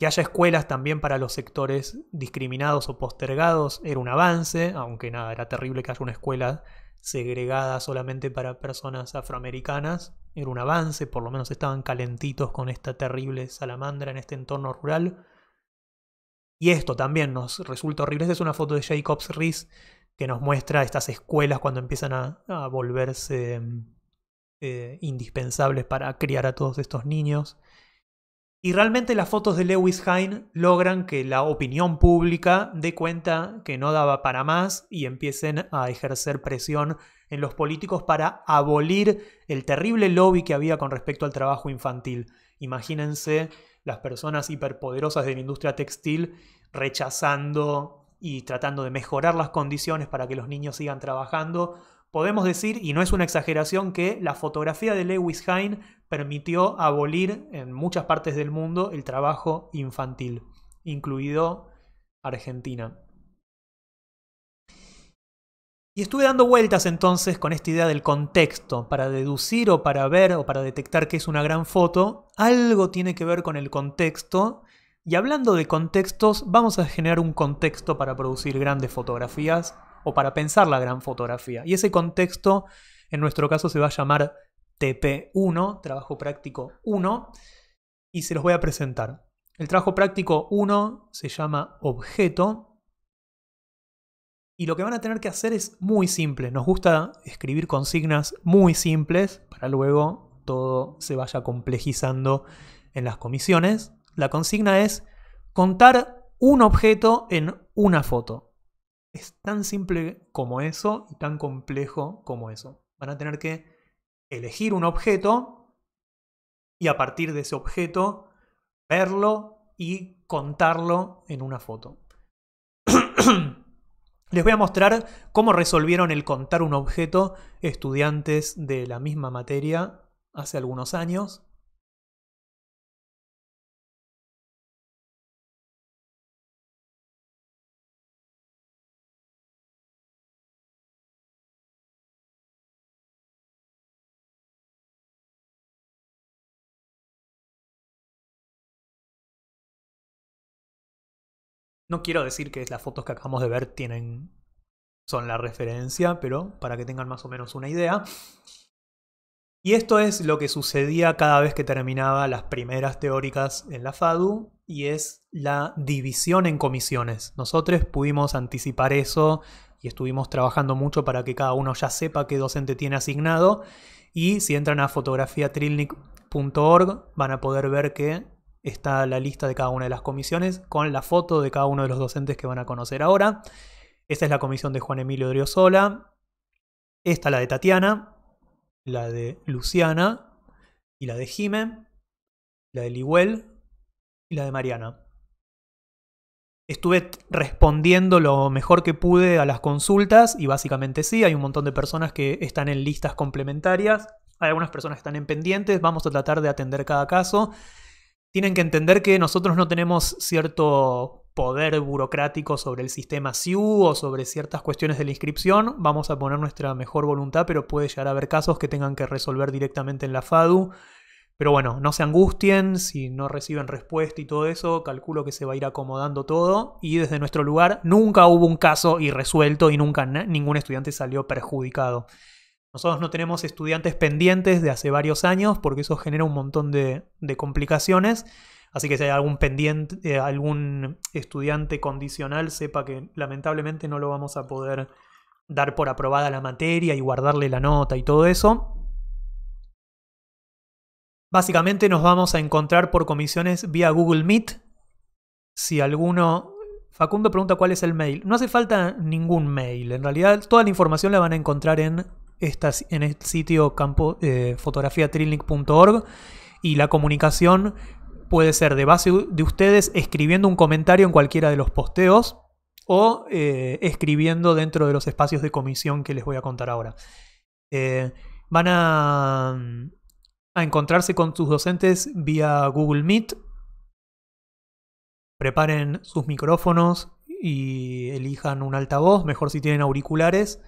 Que haya escuelas también para los sectores discriminados o postergados era un avance, aunque nada, era terrible que haya una escuela segregada solamente para personas afroamericanas. Era un avance, por lo menos estaban calentitos con esta terrible salamandra en este entorno rural. Y esto también nos resulta horrible. Esta es una foto de Jacobs Rees que nos muestra estas escuelas cuando empiezan a, volverse mm, eh, indispensables para criar a todos estos niños. Y realmente las fotos de Lewis Hine logran que la opinión pública dé cuenta que no daba para más y empiecen a ejercer presión en los políticos para abolir el terrible lobby que había con respecto al trabajo infantil. Imagínense las personas hiperpoderosas de la industria textil rechazando y tratando de mejorar las condiciones para que los niños sigan trabajando Podemos decir, y no es una exageración, que la fotografía de Lewis Hine permitió abolir en muchas partes del mundo el trabajo infantil, incluido Argentina. Y estuve dando vueltas entonces con esta idea del contexto, para deducir o para ver o para detectar que es una gran foto, algo tiene que ver con el contexto, y hablando de contextos, vamos a generar un contexto para producir grandes fotografías o para pensar la gran fotografía. Y ese contexto, en nuestro caso, se va a llamar TP1, Trabajo Práctico 1, y se los voy a presentar. El trabajo práctico 1 se llama objeto. Y lo que van a tener que hacer es muy simple. Nos gusta escribir consignas muy simples para luego todo se vaya complejizando en las comisiones. La consigna es contar un objeto en una foto. Es tan simple como eso y tan complejo como eso. Van a tener que elegir un objeto y a partir de ese objeto verlo y contarlo en una foto. Les voy a mostrar cómo resolvieron el contar un objeto estudiantes de la misma materia hace algunos años. No quiero decir que las fotos que acabamos de ver tienen, son la referencia, pero para que tengan más o menos una idea. Y esto es lo que sucedía cada vez que terminaba las primeras teóricas en la FADU, y es la división en comisiones. Nosotros pudimos anticipar eso y estuvimos trabajando mucho para que cada uno ya sepa qué docente tiene asignado. Y si entran a fotografiatrilnik.org van a poder ver que está la lista de cada una de las comisiones con la foto de cada uno de los docentes que van a conocer ahora. Esta es la comisión de Juan Emilio Driosola, esta la de Tatiana, la de Luciana y la de Jiménez la de Liguel y la de Mariana. Estuve respondiendo lo mejor que pude a las consultas y básicamente sí, hay un montón de personas que están en listas complementarias, hay algunas personas que están en pendientes, vamos a tratar de atender cada caso tienen que entender que nosotros no tenemos cierto poder burocrático sobre el sistema SIU o sobre ciertas cuestiones de la inscripción. Vamos a poner nuestra mejor voluntad, pero puede llegar a haber casos que tengan que resolver directamente en la FADU. Pero bueno, no se angustien si no reciben respuesta y todo eso, calculo que se va a ir acomodando todo y desde nuestro lugar nunca hubo un caso irresuelto y nunca ningún estudiante salió perjudicado. Nosotros no tenemos estudiantes pendientes de hace varios años porque eso genera un montón de, complicaciones. Así que si hay algún pendiente, eh, algún estudiante condicional, sepa que lamentablemente no lo vamos a poder dar por aprobada la materia y guardarle la nota y todo eso. Básicamente nos vamos a encontrar por comisiones vía Google Meet. Si alguno Facundo pregunta cuál es el mail. No hace falta ningún mail. En realidad, toda la información la van a encontrar en está en el sitio campo, eh, fotografiatrilink.org y la comunicación puede ser de base de ustedes escribiendo un comentario en cualquiera de los posteos o eh, escribiendo dentro de los espacios de comisión que les voy a contar ahora. Eh, van a, mm, a encontrarse con sus docentes vía Google Meet. Preparen sus micrófonos y elijan un altavoz, mejor si tienen auriculares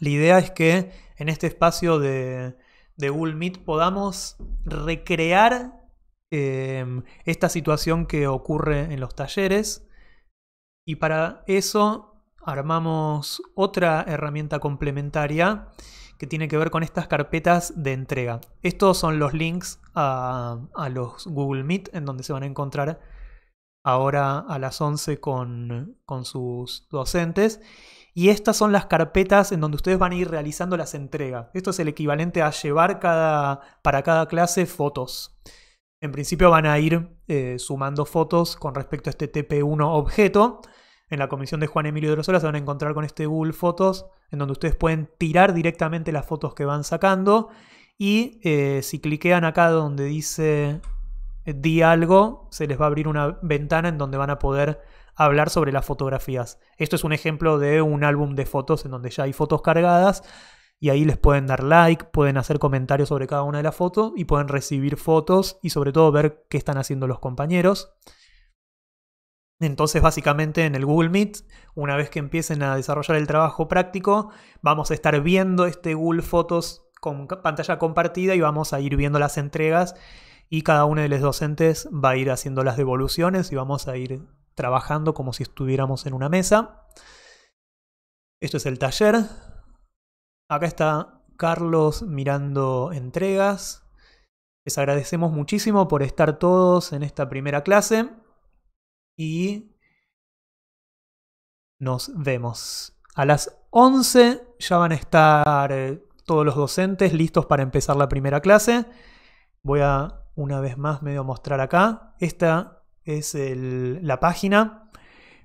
La idea es que en este espacio de, Google Meet podamos recrear em, esta situación que ocurre en los talleres. Y para eso armamos otra herramienta complementaria que tiene que ver con estas carpetas de entrega. Estos son los links a, los Google Meet en donde se van a encontrar ahora a las 11 con, con sus docentes y estas son las carpetas en donde ustedes van a ir realizando las entregas. Esto es el equivalente a llevar para cada clase fotos. En principio van a ir eh, sumando fotos con respecto a este TP1 objeto. En la comisión de Juan Emilio de los se van a encontrar con este Google Fotos, en donde ustedes pueden tirar directamente las fotos que van sacando. Y eh, si cliquean acá donde dice eh, di algo, se les va a abrir una ventana en donde van a poder hablar sobre las fotografías. Esto es un ejemplo de un álbum de fotos en donde ya hay fotos cargadas y ahí les pueden dar like, pueden hacer comentarios sobre cada una de las fotos y pueden recibir fotos y sobre todo ver qué están haciendo los compañeros. Entonces básicamente en el Google Meet, una vez que empiecen a desarrollar el trabajo práctico, vamos a estar viendo este Google Fotos con pantalla compartida y vamos a ir viendo las entregas y cada uno de los docentes va a ir haciendo las devoluciones y vamos a ir trabajando como si estuviéramos en una mesa. Esto es el taller. Acá está Carlos mirando entregas. Les agradecemos muchísimo por estar todos en esta primera clase y nos vemos. A las 11 ya van a estar eh, todos los docentes listos para empezar la primera clase. Voy a una vez más medio mostrar acá. Esta es la página.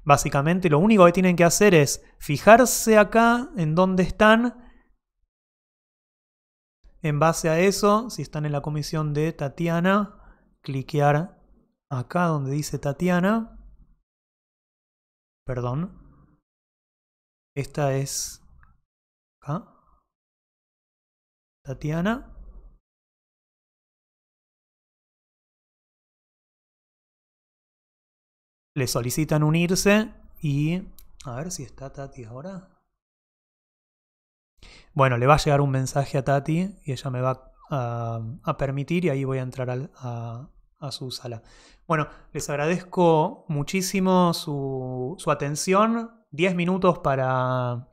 Básicamente lo único que tienen que hacer es fijarse acá en dónde están. En base a eso, si están en la comisión de Tatiana, cliquear acá donde dice Tatiana. Perdón. Esta es acá. Tatiana. le solicitan unirse y... A ver si está Tati ahora. Bueno, le va a llegar un mensaje a Tati y ella me va a, permitir y ahí voy a entrar a, su sala. Bueno, les agradezco muchísimo su, su atención. Diez minutos para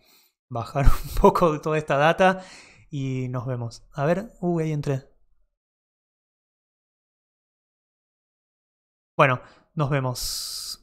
bajar un poco de toda esta data y nos vemos. A ver, uh, ahí entré. Bueno, nos vemos.